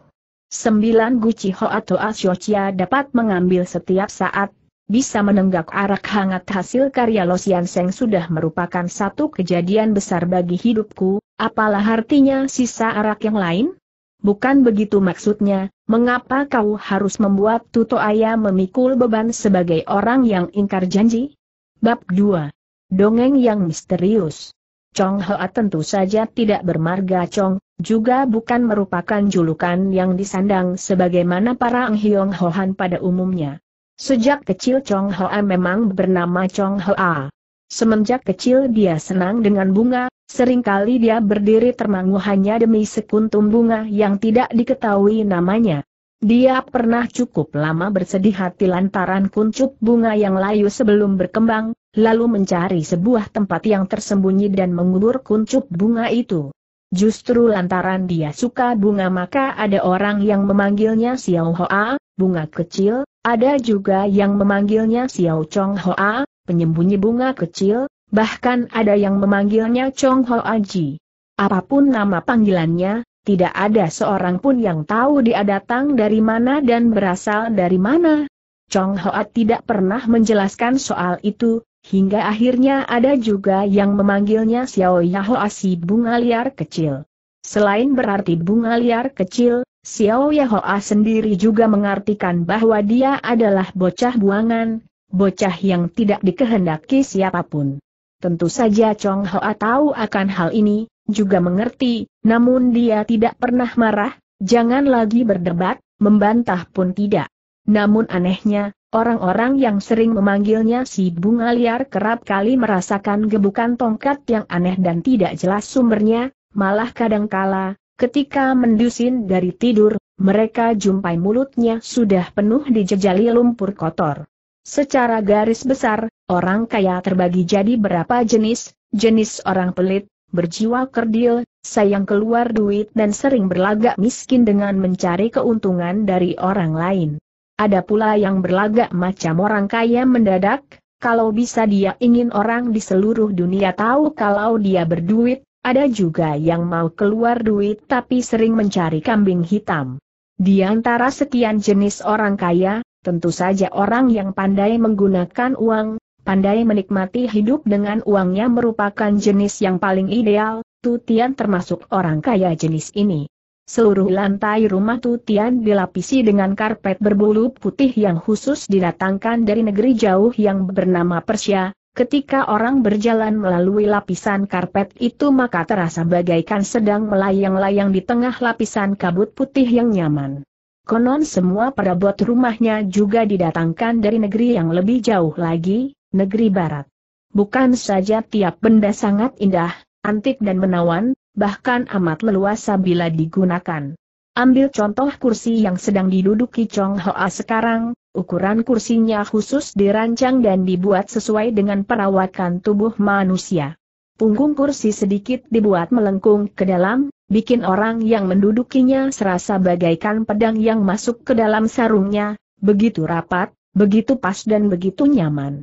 Sembilan guci ho atau asyocia dapat mengambil setiap saat, bisa menenggak arak hangat hasil karya Losian Seng sudah merupakan satu kejadian besar bagi hidupku, apalah artinya sisa arak yang lain? Bukan begitu maksudnya, mengapa kau harus membuat Tuto Ayah memikul beban sebagai orang yang ingkar janji? Bab 2. Dongeng yang misterius. Chong Hoa tentu saja tidak bermarga Chong, juga bukan merupakan julukan yang disandang sebagaimana para Ang Hiong Hohan pada umumnya. Sejak kecil Chong Hoa memang bernama Chong Hoa. Semenjak kecil dia senang dengan bunga, seringkali dia berdiri termangu hanya demi sekuntum bunga yang tidak diketahui namanya. Dia pernah cukup lama bersedih hati lantaran kuncup bunga yang layu sebelum berkembang, lalu mencari sebuah tempat yang tersembunyi dan mengubur kuncup bunga itu. Justru lantaran dia suka bunga maka ada orang yang memanggilnya Xiao Hoa, bunga kecil, ada juga yang memanggilnya Xiao Chong Hoa, penyembunyi bunga kecil, bahkan ada yang memanggilnya Chong Hoa Ji. Apapun nama panggilannya, tidak ada seorang pun yang tahu dia datang dari mana dan berasal dari mana. Chong Hoa tidak pernah menjelaskan soal itu, Hingga akhirnya ada juga yang memanggilnya Xiao si bunga liar kecil. Selain berarti bunga liar kecil, Xiao Yahoa sendiri juga mengartikan bahwa dia adalah bocah buangan, bocah yang tidak dikehendaki siapapun. Tentu saja Chong Hoa tahu akan hal ini, juga mengerti, namun dia tidak pernah marah, jangan lagi berdebat, membantah pun tidak. Namun anehnya, Orang-orang yang sering memanggilnya si bunga liar kerap kali merasakan gebukan tongkat yang aneh dan tidak jelas sumbernya, malah kadangkala, ketika mendusin dari tidur, mereka jumpai mulutnya sudah penuh dijejali lumpur kotor. Secara garis besar, orang kaya terbagi jadi berapa jenis, jenis orang pelit, berjiwa kerdil, sayang keluar duit dan sering berlagak miskin dengan mencari keuntungan dari orang lain. Ada pula yang berlagak macam orang kaya mendadak, kalau bisa dia ingin orang di seluruh dunia tahu kalau dia berduit, ada juga yang mau keluar duit tapi sering mencari kambing hitam. Di antara sekian jenis orang kaya, tentu saja orang yang pandai menggunakan uang, pandai menikmati hidup dengan uangnya merupakan jenis yang paling ideal, Tutian termasuk orang kaya jenis ini. Seluruh lantai rumah Tutian dilapisi dengan karpet berbulu putih yang khusus didatangkan dari negeri jauh yang bernama Persia. Ketika orang berjalan melalui lapisan karpet itu maka terasa bagaikan sedang melayang-layang di tengah lapisan kabut putih yang nyaman. Konon semua perabot rumahnya juga didatangkan dari negeri yang lebih jauh lagi, negeri barat. Bukan saja tiap benda sangat indah, antik dan menawan, bahkan amat leluasa bila digunakan. Ambil contoh kursi yang sedang diduduki Chong Hoa sekarang, ukuran kursinya khusus dirancang dan dibuat sesuai dengan perawakan tubuh manusia. Punggung kursi sedikit dibuat melengkung ke dalam, bikin orang yang mendudukinya serasa bagaikan pedang yang masuk ke dalam sarungnya, begitu rapat, begitu pas dan begitu nyaman.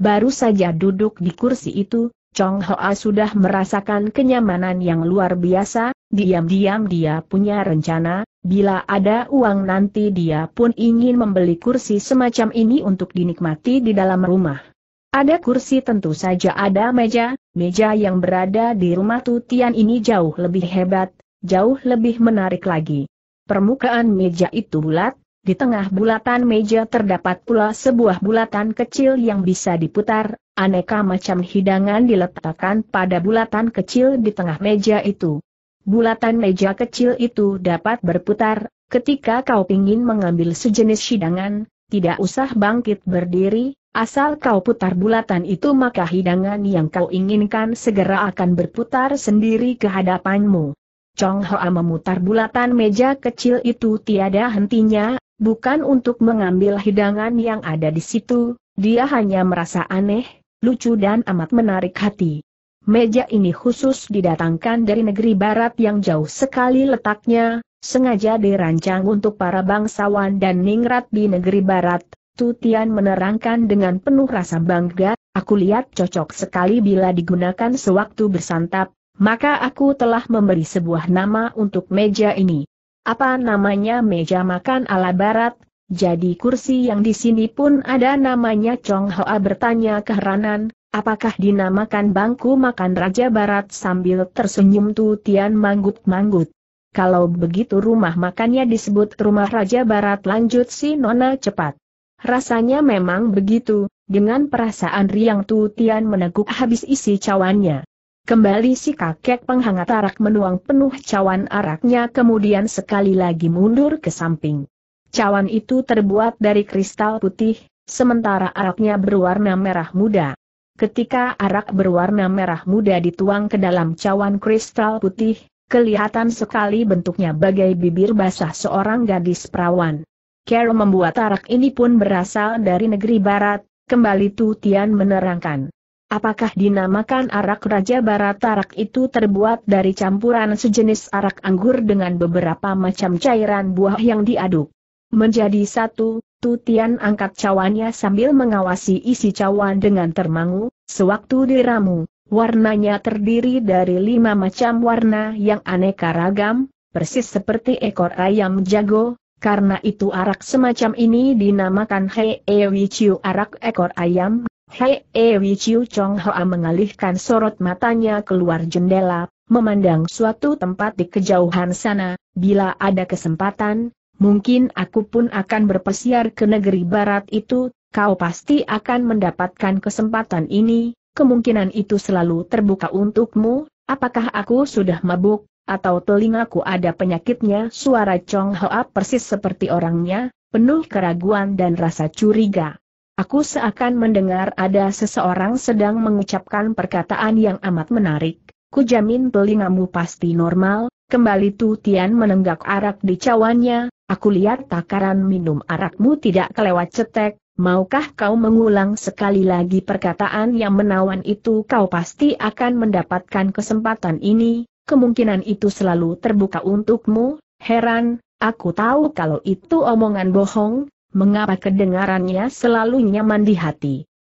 Baru saja duduk di kursi itu, Chong Hoa sudah merasakan kenyamanan yang luar biasa, diam-diam dia punya rencana, bila ada uang nanti dia pun ingin membeli kursi semacam ini untuk dinikmati di dalam rumah. Ada kursi tentu saja ada meja, meja yang berada di rumah Tutian ini jauh lebih hebat, jauh lebih menarik lagi. Permukaan meja itu bulat, di tengah bulatan meja terdapat pula sebuah bulatan kecil yang bisa diputar, aneka macam hidangan diletakkan pada bulatan kecil di tengah meja itu. Bulatan meja kecil itu dapat berputar, ketika kau ingin mengambil sejenis hidangan, tidak usah bangkit berdiri, asal kau putar bulatan itu maka hidangan yang kau inginkan segera akan berputar sendiri ke hadapanmu. Chong Hoa memutar bulatan meja kecil itu tiada hentinya, bukan untuk mengambil hidangan yang ada di situ, dia hanya merasa aneh, lucu dan amat menarik hati. Meja ini khusus didatangkan dari negeri barat yang jauh sekali letaknya, sengaja dirancang untuk para bangsawan dan ningrat di negeri barat, Tu menerangkan dengan penuh rasa bangga, aku lihat cocok sekali bila digunakan sewaktu bersantap, maka aku telah memberi sebuah nama untuk meja ini. Apa namanya meja makan ala barat, jadi kursi yang di sini pun ada namanya Chong Hoa bertanya keheranan, apakah dinamakan bangku makan Raja Barat sambil tersenyum Tu Tian manggut-manggut. Kalau begitu rumah makannya disebut rumah Raja Barat lanjut si Nona cepat. Rasanya memang begitu, dengan perasaan riang Tu Tian meneguk habis isi cawannya. Kembali si kakek penghangat arak menuang penuh cawan araknya kemudian sekali lagi mundur ke samping. Cawan itu terbuat dari kristal putih, sementara araknya berwarna merah muda. Ketika arak berwarna merah muda dituang ke dalam cawan kristal putih, kelihatan sekali bentuknya bagai bibir basah seorang gadis perawan. Kero membuat arak ini pun berasal dari negeri barat, kembali Tutian menerangkan. Apakah dinamakan arak Raja Barat arak itu terbuat dari campuran sejenis arak anggur dengan beberapa macam cairan buah yang diaduk? Menjadi satu, Tutian angkat cawannya sambil mengawasi isi cawan dengan termangu, sewaktu diramu, warnanya terdiri dari lima macam warna yang aneka ragam, persis seperti ekor ayam jago, karena itu arak semacam ini dinamakan Hei Ewi Chiu arak ekor ayam Hei Ewi eh, Chiu Chong Hoa mengalihkan sorot matanya keluar jendela, memandang suatu tempat di kejauhan sana, bila ada kesempatan, mungkin aku pun akan berpesiar ke negeri barat itu, kau pasti akan mendapatkan kesempatan ini, kemungkinan itu selalu terbuka untukmu, apakah aku sudah mabuk, atau telingaku ada penyakitnya suara Chong Hoa persis seperti orangnya, penuh keraguan dan rasa curiga. Aku seakan mendengar ada seseorang sedang mengucapkan perkataan yang amat menarik. Kujamin telingamu pasti normal, kembali Tu Tian menenggak arak di cawannya, aku lihat takaran minum arakmu tidak kelewat cetek, maukah kau mengulang sekali lagi perkataan yang menawan itu kau pasti akan mendapatkan kesempatan ini, kemungkinan itu selalu terbuka untukmu, heran, Aku tahu kalau itu omongan bohong, mengapa kedengarannya selalu nyaman di hati.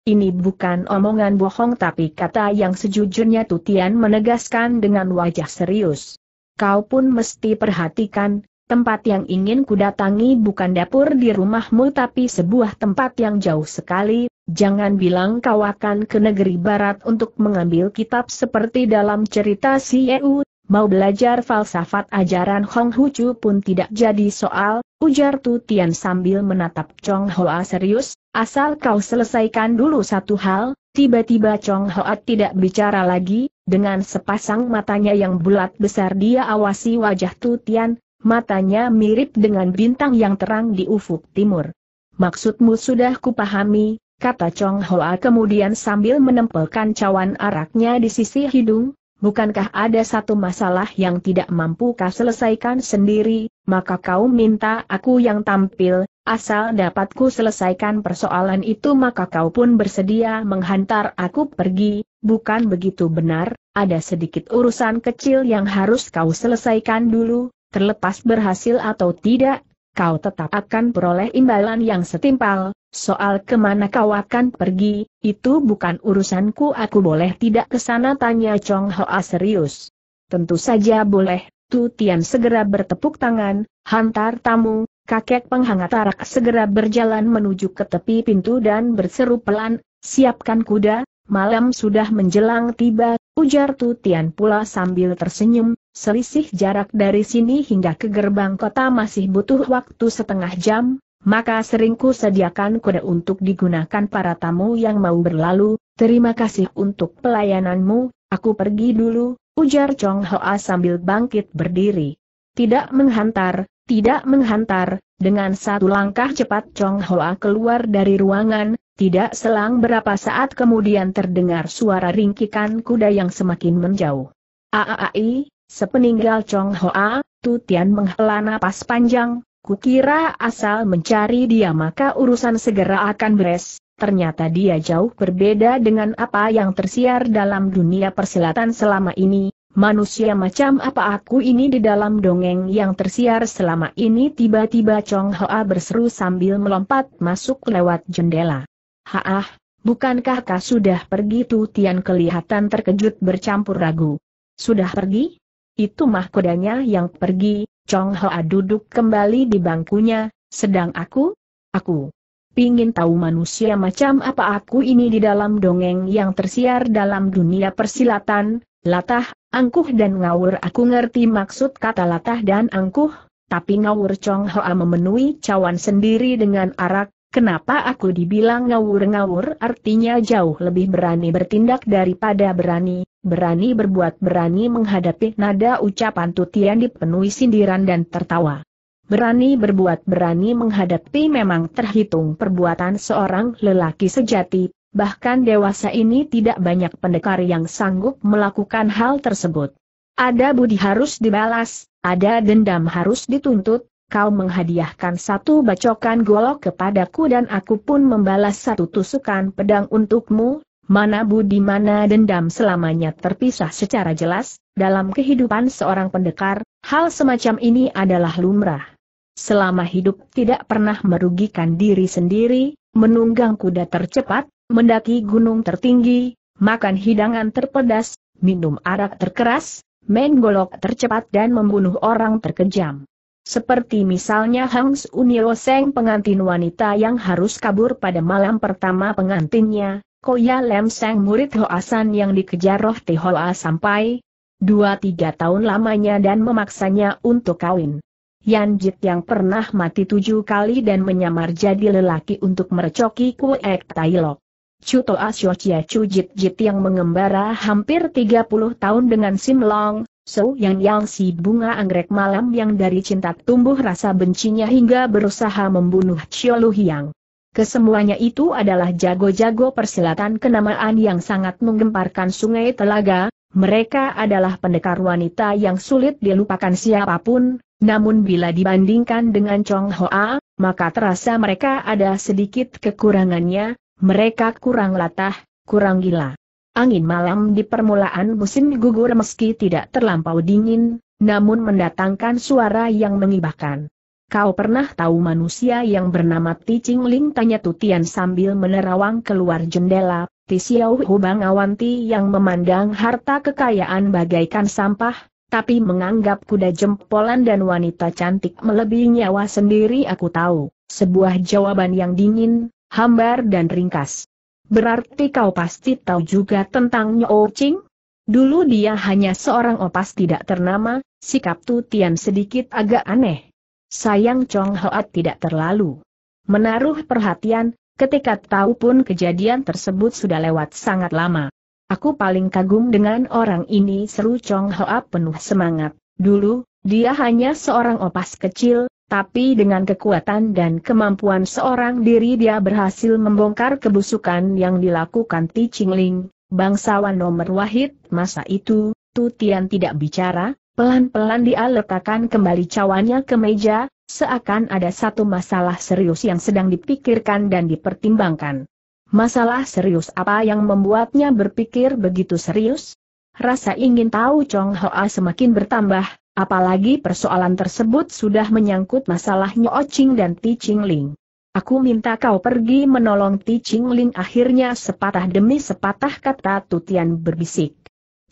Ini bukan omongan bohong tapi kata yang sejujurnya Tutian menegaskan dengan wajah serius. Kau pun mesti perhatikan, tempat yang ingin kudatangi bukan dapur di rumahmu tapi sebuah tempat yang jauh sekali, jangan bilang kau akan ke negeri barat untuk mengambil kitab seperti dalam cerita si Yeu, Mau belajar falsafat ajaran Hong Hu pun tidak jadi soal, ujar Tu Tian sambil menatap Chong Hoa serius, asal kau selesaikan dulu satu hal, tiba-tiba Chong Hoa tidak bicara lagi, dengan sepasang matanya yang bulat besar dia awasi wajah Tu Tian, matanya mirip dengan bintang yang terang di ufuk timur. Maksudmu sudah kupahami, kata Chong Hoa kemudian sambil menempelkan cawan araknya di sisi hidung, bukankah ada satu masalah yang tidak mampu kau selesaikan sendiri, maka kau minta aku yang tampil, asal dapatku selesaikan persoalan itu maka kau pun bersedia menghantar aku pergi, bukan begitu benar, ada sedikit urusan kecil yang harus kau selesaikan dulu, terlepas berhasil atau tidak, kau tetap akan peroleh imbalan yang setimpal, Soal kemana kau akan pergi, itu bukan urusanku aku boleh tidak ke sana tanya Chong Hoa serius. Tentu saja boleh, Tu Tian segera bertepuk tangan, hantar tamu, kakek penghangat arak segera berjalan menuju ke tepi pintu dan berseru pelan, siapkan kuda, malam sudah menjelang tiba, ujar Tu Tian pula sambil tersenyum, selisih jarak dari sini hingga ke gerbang kota masih butuh waktu setengah jam, maka seringku sediakan kuda untuk digunakan para tamu yang mau berlalu, terima kasih untuk pelayananmu, aku pergi dulu, ujar Chong Hoa sambil bangkit berdiri. Tidak menghantar, tidak menghantar, dengan satu langkah cepat Chong Hoa keluar dari ruangan, tidak selang berapa saat kemudian terdengar suara ringkikan kuda yang semakin menjauh. Aaai, sepeninggal Chong Hoa, Tu Tian menghela napas panjang, Kukira asal mencari dia maka urusan segera akan beres, ternyata dia jauh berbeda dengan apa yang tersiar dalam dunia persilatan selama ini. Manusia macam apa aku ini di dalam dongeng yang tersiar selama ini tiba-tiba Chong Hoa berseru sambil melompat masuk lewat jendela. Haah, bukankah kau sudah pergi Tu Tian kelihatan terkejut bercampur ragu. Sudah pergi? Itu mah kodanya yang pergi, Chong Hoa duduk kembali di bangkunya, sedang aku? Aku pingin tahu manusia macam apa aku ini di dalam dongeng yang tersiar dalam dunia persilatan, latah, angkuh dan ngawur aku ngerti maksud kata latah dan angkuh, tapi ngawur Chong Hoa memenuhi cawan sendiri dengan arak, Kenapa aku dibilang ngawur-ngawur artinya jauh lebih berani bertindak daripada berani, berani berbuat berani menghadapi nada ucapan tutian dipenuhi sindiran dan tertawa. Berani berbuat berani menghadapi memang terhitung perbuatan seorang lelaki sejati, bahkan dewasa ini tidak banyak pendekar yang sanggup melakukan hal tersebut. Ada budi harus dibalas, ada dendam harus dituntut, kau menghadiahkan satu bacokan golok kepadaku dan aku pun membalas satu tusukan pedang untukmu, mana budi mana dendam selamanya terpisah secara jelas, dalam kehidupan seorang pendekar, hal semacam ini adalah lumrah. Selama hidup tidak pernah merugikan diri sendiri, menunggang kuda tercepat, mendaki gunung tertinggi, makan hidangan terpedas, minum arak terkeras, main golok tercepat dan membunuh orang terkejam. Seperti misalnya Hangs Unio Seng pengantin wanita yang harus kabur pada malam pertama pengantinnya, Koya Lem Seng murid Hoasan yang dikejar roh Tehoa sampai dua tiga tahun lamanya dan memaksanya untuk kawin. Yan Jit yang pernah mati tujuh kali dan menyamar jadi lelaki untuk merecoki Kuek Tailok. Cuto Asyocia Chu Jit Jit yang mengembara hampir 30 tahun dengan Sim Long, So Yang Yang si bunga anggrek malam yang dari cinta tumbuh rasa bencinya hingga berusaha membunuh Lu Hiang. Kesemuanya itu adalah jago-jago persilatan kenamaan yang sangat menggemparkan sungai telaga, mereka adalah pendekar wanita yang sulit dilupakan siapapun, namun bila dibandingkan dengan Chong Hoa, maka terasa mereka ada sedikit kekurangannya, mereka kurang latah, kurang gila. Angin malam di permulaan musim gugur meski tidak terlampau dingin, namun mendatangkan suara yang mengibahkan. Kau pernah tahu manusia yang bernama Ti Ching Ling tanya Tutian sambil menerawang keluar jendela, Ti Xiao Hubang Awanti yang memandang harta kekayaan bagaikan sampah, tapi menganggap kuda jempolan dan wanita cantik melebihi nyawa sendiri aku tahu, sebuah jawaban yang dingin, hambar dan ringkas. Berarti kau pasti tahu juga tentang Nyo oh Ching? Dulu dia hanya seorang opas tidak ternama, sikap Tu Tian sedikit agak aneh. Sayang Chong Hoat tidak terlalu menaruh perhatian, ketika tahu pun kejadian tersebut sudah lewat sangat lama. Aku paling kagum dengan orang ini seru Chong Hoat penuh semangat. Dulu, dia hanya seorang opas kecil, tapi dengan kekuatan dan kemampuan seorang diri dia berhasil membongkar kebusukan yang dilakukan Ti Qingling, bangsawan nomor wahid masa itu, Tu Tian tidak bicara, pelan-pelan dia letakkan kembali cawannya ke meja, seakan ada satu masalah serius yang sedang dipikirkan dan dipertimbangkan. Masalah serius apa yang membuatnya berpikir begitu serius? Rasa ingin tahu Chong Hoa semakin bertambah, Apalagi persoalan tersebut sudah menyangkut masalah Nyo Ching dan Ti Ching Ling. Aku minta kau pergi menolong Ti Ching Ling akhirnya sepatah demi sepatah kata Tutian berbisik.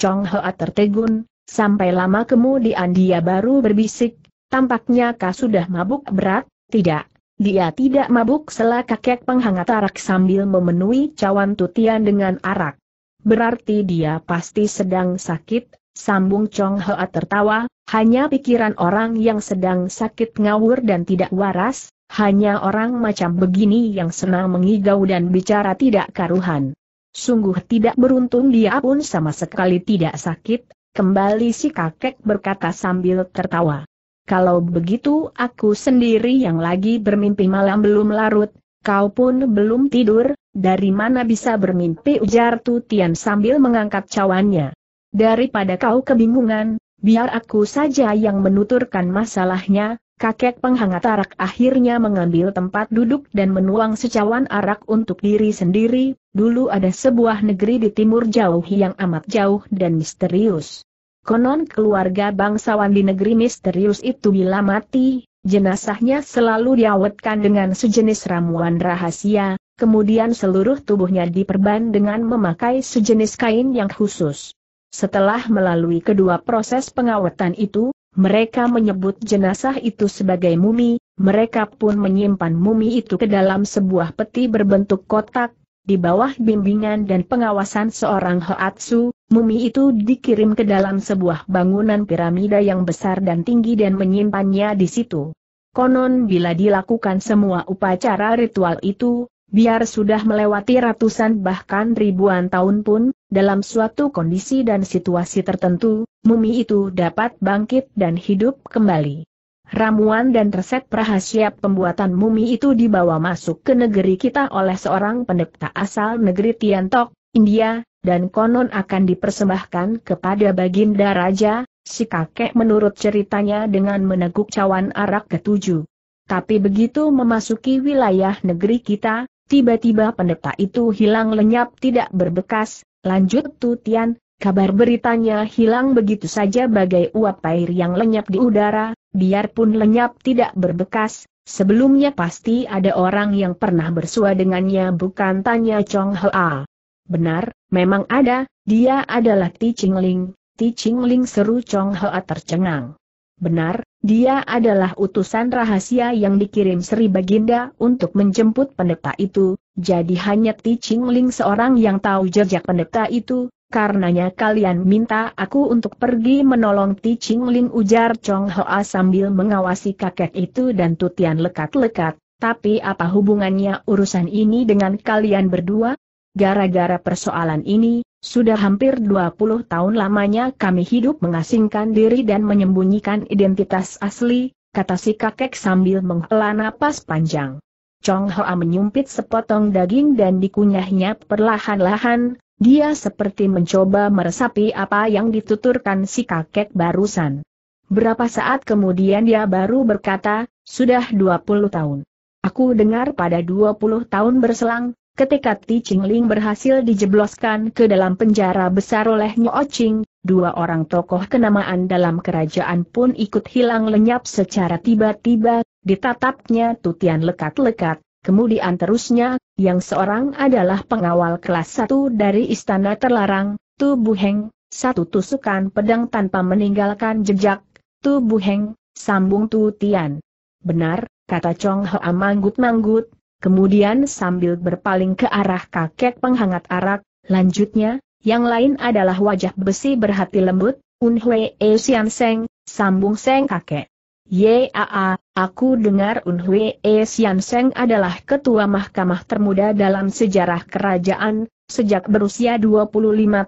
Chong Hoa tertegun, sampai lama kemudian dia baru berbisik, tampaknya kau sudah mabuk berat, tidak. Dia tidak mabuk sela kakek penghangat arak sambil memenuhi cawan Tutian dengan arak. Berarti dia pasti sedang sakit, Sambung Chong Hoa tertawa, hanya pikiran orang yang sedang sakit ngawur dan tidak waras, hanya orang macam begini yang senang mengigau dan bicara tidak karuhan. Sungguh tidak beruntung dia pun sama sekali tidak sakit, kembali si kakek berkata sambil tertawa. Kalau begitu aku sendiri yang lagi bermimpi malam belum larut, kau pun belum tidur, dari mana bisa bermimpi ujar Tutian sambil mengangkat cawannya. Daripada kau kebingungan, biar aku saja yang menuturkan masalahnya, kakek penghangat arak akhirnya mengambil tempat duduk dan menuang secawan arak untuk diri sendiri, dulu ada sebuah negeri di timur jauh yang amat jauh dan misterius. Konon keluarga bangsawan di negeri misterius itu bila mati, jenazahnya selalu diawetkan dengan sejenis ramuan rahasia, kemudian seluruh tubuhnya diperban dengan memakai sejenis kain yang khusus. Setelah melalui kedua proses pengawetan itu, mereka menyebut jenazah itu sebagai mumi, mereka pun menyimpan mumi itu ke dalam sebuah peti berbentuk kotak, di bawah bimbingan dan pengawasan seorang Hoatsu, mumi itu dikirim ke dalam sebuah bangunan piramida yang besar dan tinggi dan menyimpannya di situ. Konon bila dilakukan semua upacara ritual itu, biar sudah melewati ratusan bahkan ribuan tahun pun, dalam suatu kondisi dan situasi tertentu, mumi itu dapat bangkit dan hidup kembali. Ramuan dan resep rahasia pembuatan mumi itu dibawa masuk ke negeri kita oleh seorang pendeta asal negeri Tiantok, India, dan konon akan dipersembahkan kepada Baginda Raja, si kakek menurut ceritanya dengan meneguk cawan arak ketujuh. Tapi begitu memasuki wilayah negeri kita, tiba-tiba pendeta itu hilang lenyap tidak berbekas, Lanjut Tutian, kabar beritanya hilang begitu saja bagai uap air yang lenyap di udara, biarpun lenyap tidak berbekas, sebelumnya pasti ada orang yang pernah bersua dengannya bukan tanya Chong Hea. Benar, memang ada, dia adalah Ti Ching Ling, Ti Ching Ling seru Chong Hea tercengang. Benar, dia adalah utusan rahasia yang dikirim Sri Baginda untuk menjemput pendeta itu, jadi hanya Ti Ching Ling seorang yang tahu jejak pendeta itu, karenanya kalian minta aku untuk pergi menolong Ti Ching Ling ujar Chong Hoa sambil mengawasi kakek itu dan tutian lekat-lekat, tapi apa hubungannya urusan ini dengan kalian berdua? Gara-gara persoalan ini, sudah hampir 20 tahun lamanya kami hidup mengasingkan diri dan menyembunyikan identitas asli, kata si kakek sambil menghela napas panjang. Chong Hoa menyumpit sepotong daging dan dikunyahnya perlahan-lahan, dia seperti mencoba meresapi apa yang dituturkan si kakek barusan. Berapa saat kemudian dia baru berkata, sudah 20 tahun. Aku dengar pada 20 tahun berselang, Ketika Ti Qingling berhasil dijebloskan ke dalam penjara besar oleh Nyo Ching, dua orang tokoh kenamaan dalam kerajaan pun ikut hilang lenyap secara tiba-tiba, ditatapnya tutian lekat-lekat, kemudian terusnya, yang seorang adalah pengawal kelas satu dari Istana Terlarang, Tu Buheng, satu tusukan pedang tanpa meninggalkan jejak, Tu Buheng, sambung tutian. Benar, kata Chong Hoa manggut-manggut, Kemudian sambil berpaling ke arah kakek penghangat arak, lanjutnya, yang lain adalah wajah besi berhati lembut, Unhui E Sian Seng, sambung Seng kakek. Yaa, aku dengar Unhui E Sian Seng adalah ketua mahkamah termuda dalam sejarah kerajaan, sejak berusia 25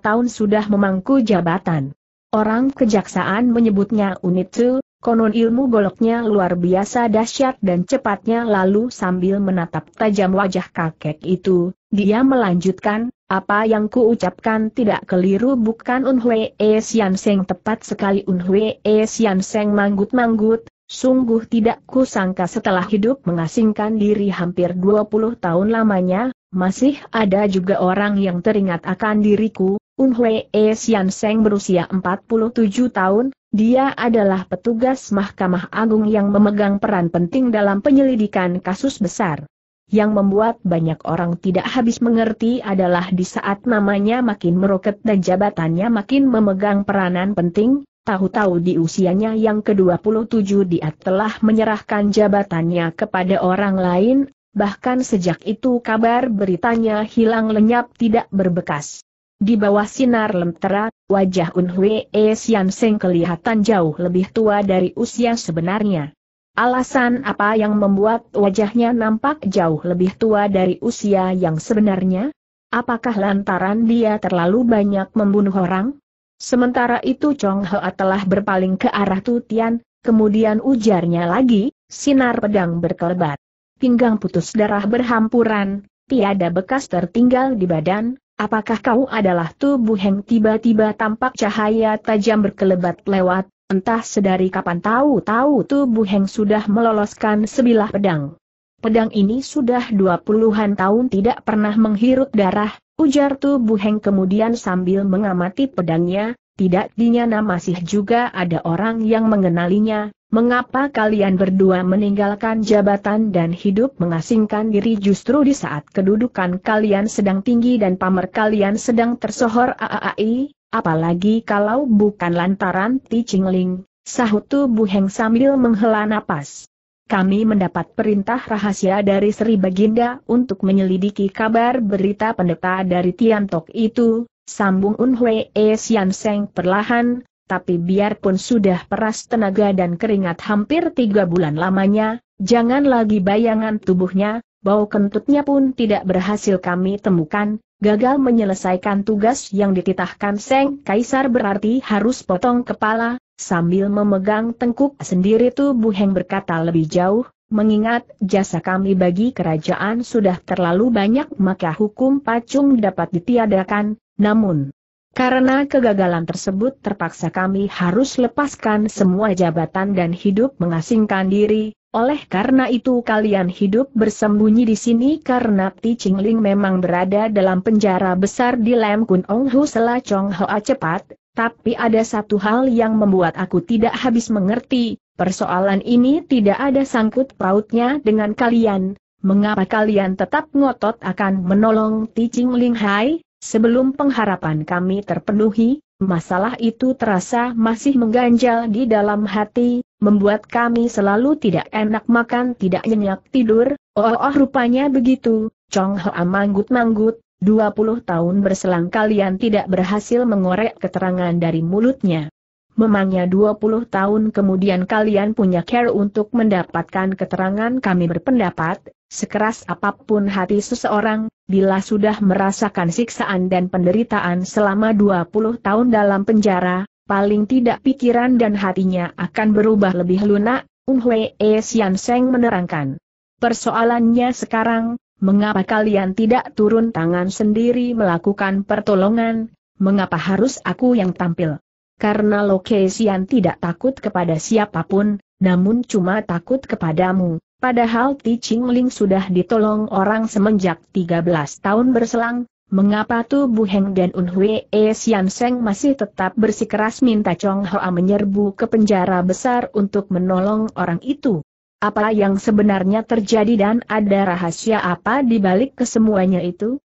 tahun sudah memangku jabatan. Orang kejaksaan menyebutnya Unitu, Konon ilmu goloknya luar biasa dahsyat dan cepatnya lalu sambil menatap tajam wajah kakek itu, dia melanjutkan, apa yang kuucapkan tidak keliru bukan Unhwe E Sian tepat sekali Unhwe E Sian manggut-manggut, sungguh tidak kusangka setelah hidup mengasingkan diri hampir 20 tahun lamanya, masih ada juga orang yang teringat akan diriku, Un E. Sian Seng berusia 47 tahun, dia adalah petugas Mahkamah Agung yang memegang peran penting dalam penyelidikan kasus besar. Yang membuat banyak orang tidak habis mengerti adalah di saat namanya makin meroket dan jabatannya makin memegang peranan penting, tahu-tahu di usianya yang ke-27 dia telah menyerahkan jabatannya kepada orang lain, bahkan sejak itu kabar beritanya hilang lenyap tidak berbekas. Di bawah sinar lentera, wajah Unhwe E Sian Seng kelihatan jauh lebih tua dari usia sebenarnya. Alasan apa yang membuat wajahnya nampak jauh lebih tua dari usia yang sebenarnya? Apakah lantaran dia terlalu banyak membunuh orang? Sementara itu Chong Hoa telah berpaling ke arah Tutian, kemudian ujarnya lagi, sinar pedang berkelebat. Pinggang putus darah berhampuran, tiada bekas tertinggal di badan, Apakah kau adalah tubuh yang tiba-tiba tampak cahaya tajam berkelebat lewat, entah sedari kapan tahu-tahu tubuh yang sudah meloloskan sebilah pedang. Pedang ini sudah dua puluhan tahun tidak pernah menghirup darah, ujar tubuh Heng kemudian sambil mengamati pedangnya, tidak dinyana masih juga ada orang yang mengenalinya, Mengapa kalian berdua meninggalkan jabatan dan hidup mengasingkan diri justru di saat kedudukan kalian sedang tinggi dan pamer kalian sedang tersohor Aaai, apalagi kalau bukan lantaran Ti Qingling. sahut Bu Heng sambil menghela napas. Kami mendapat perintah rahasia dari Sri Baginda untuk menyelidiki kabar berita pendeta dari Tiantok itu, sambung Unhwe E Sian Seng perlahan, tapi biarpun sudah peras tenaga dan keringat hampir tiga bulan lamanya, jangan lagi bayangan tubuhnya, bau kentutnya pun tidak berhasil kami temukan, gagal menyelesaikan tugas yang dititahkan Seng Kaisar berarti harus potong kepala, sambil memegang tengkuk sendiri tubuh yang berkata lebih jauh, mengingat jasa kami bagi kerajaan sudah terlalu banyak maka hukum pacung dapat ditiadakan, namun, karena kegagalan tersebut terpaksa kami harus lepaskan semua jabatan dan hidup mengasingkan diri, oleh karena itu kalian hidup bersembunyi di sini karena Ti Qingling memang berada dalam penjara besar di Lam Kun Ong Hu Sela Chong Hoa cepat, tapi ada satu hal yang membuat aku tidak habis mengerti, persoalan ini tidak ada sangkut pautnya dengan kalian, mengapa kalian tetap ngotot akan menolong Ti Qingling Hai? Sebelum pengharapan kami terpenuhi, masalah itu terasa masih mengganjal di dalam hati, membuat kami selalu tidak enak makan tidak nyenyak tidur, oh, oh, rupanya begitu, Chong Hoa manggut-manggut, 20 tahun berselang kalian tidak berhasil mengorek keterangan dari mulutnya memangnya 20 tahun kemudian kalian punya care untuk mendapatkan keterangan kami berpendapat, sekeras apapun hati seseorang, bila sudah merasakan siksaan dan penderitaan selama 20 tahun dalam penjara, paling tidak pikiran dan hatinya akan berubah lebih lunak, Ung Hwe E Sian Seng menerangkan. Persoalannya sekarang, mengapa kalian tidak turun tangan sendiri melakukan pertolongan, mengapa harus aku yang tampil? karena Lokesian tidak takut kepada siapapun, namun cuma takut kepadamu, padahal Ti Ching Ling sudah ditolong orang semenjak 13 tahun berselang, mengapa Tu Bu Heng dan Un Hwe Sian Seng masih tetap bersikeras minta Chong Hoa menyerbu ke penjara besar untuk menolong orang itu? Apa yang sebenarnya terjadi dan ada rahasia apa di balik kesemuanya itu?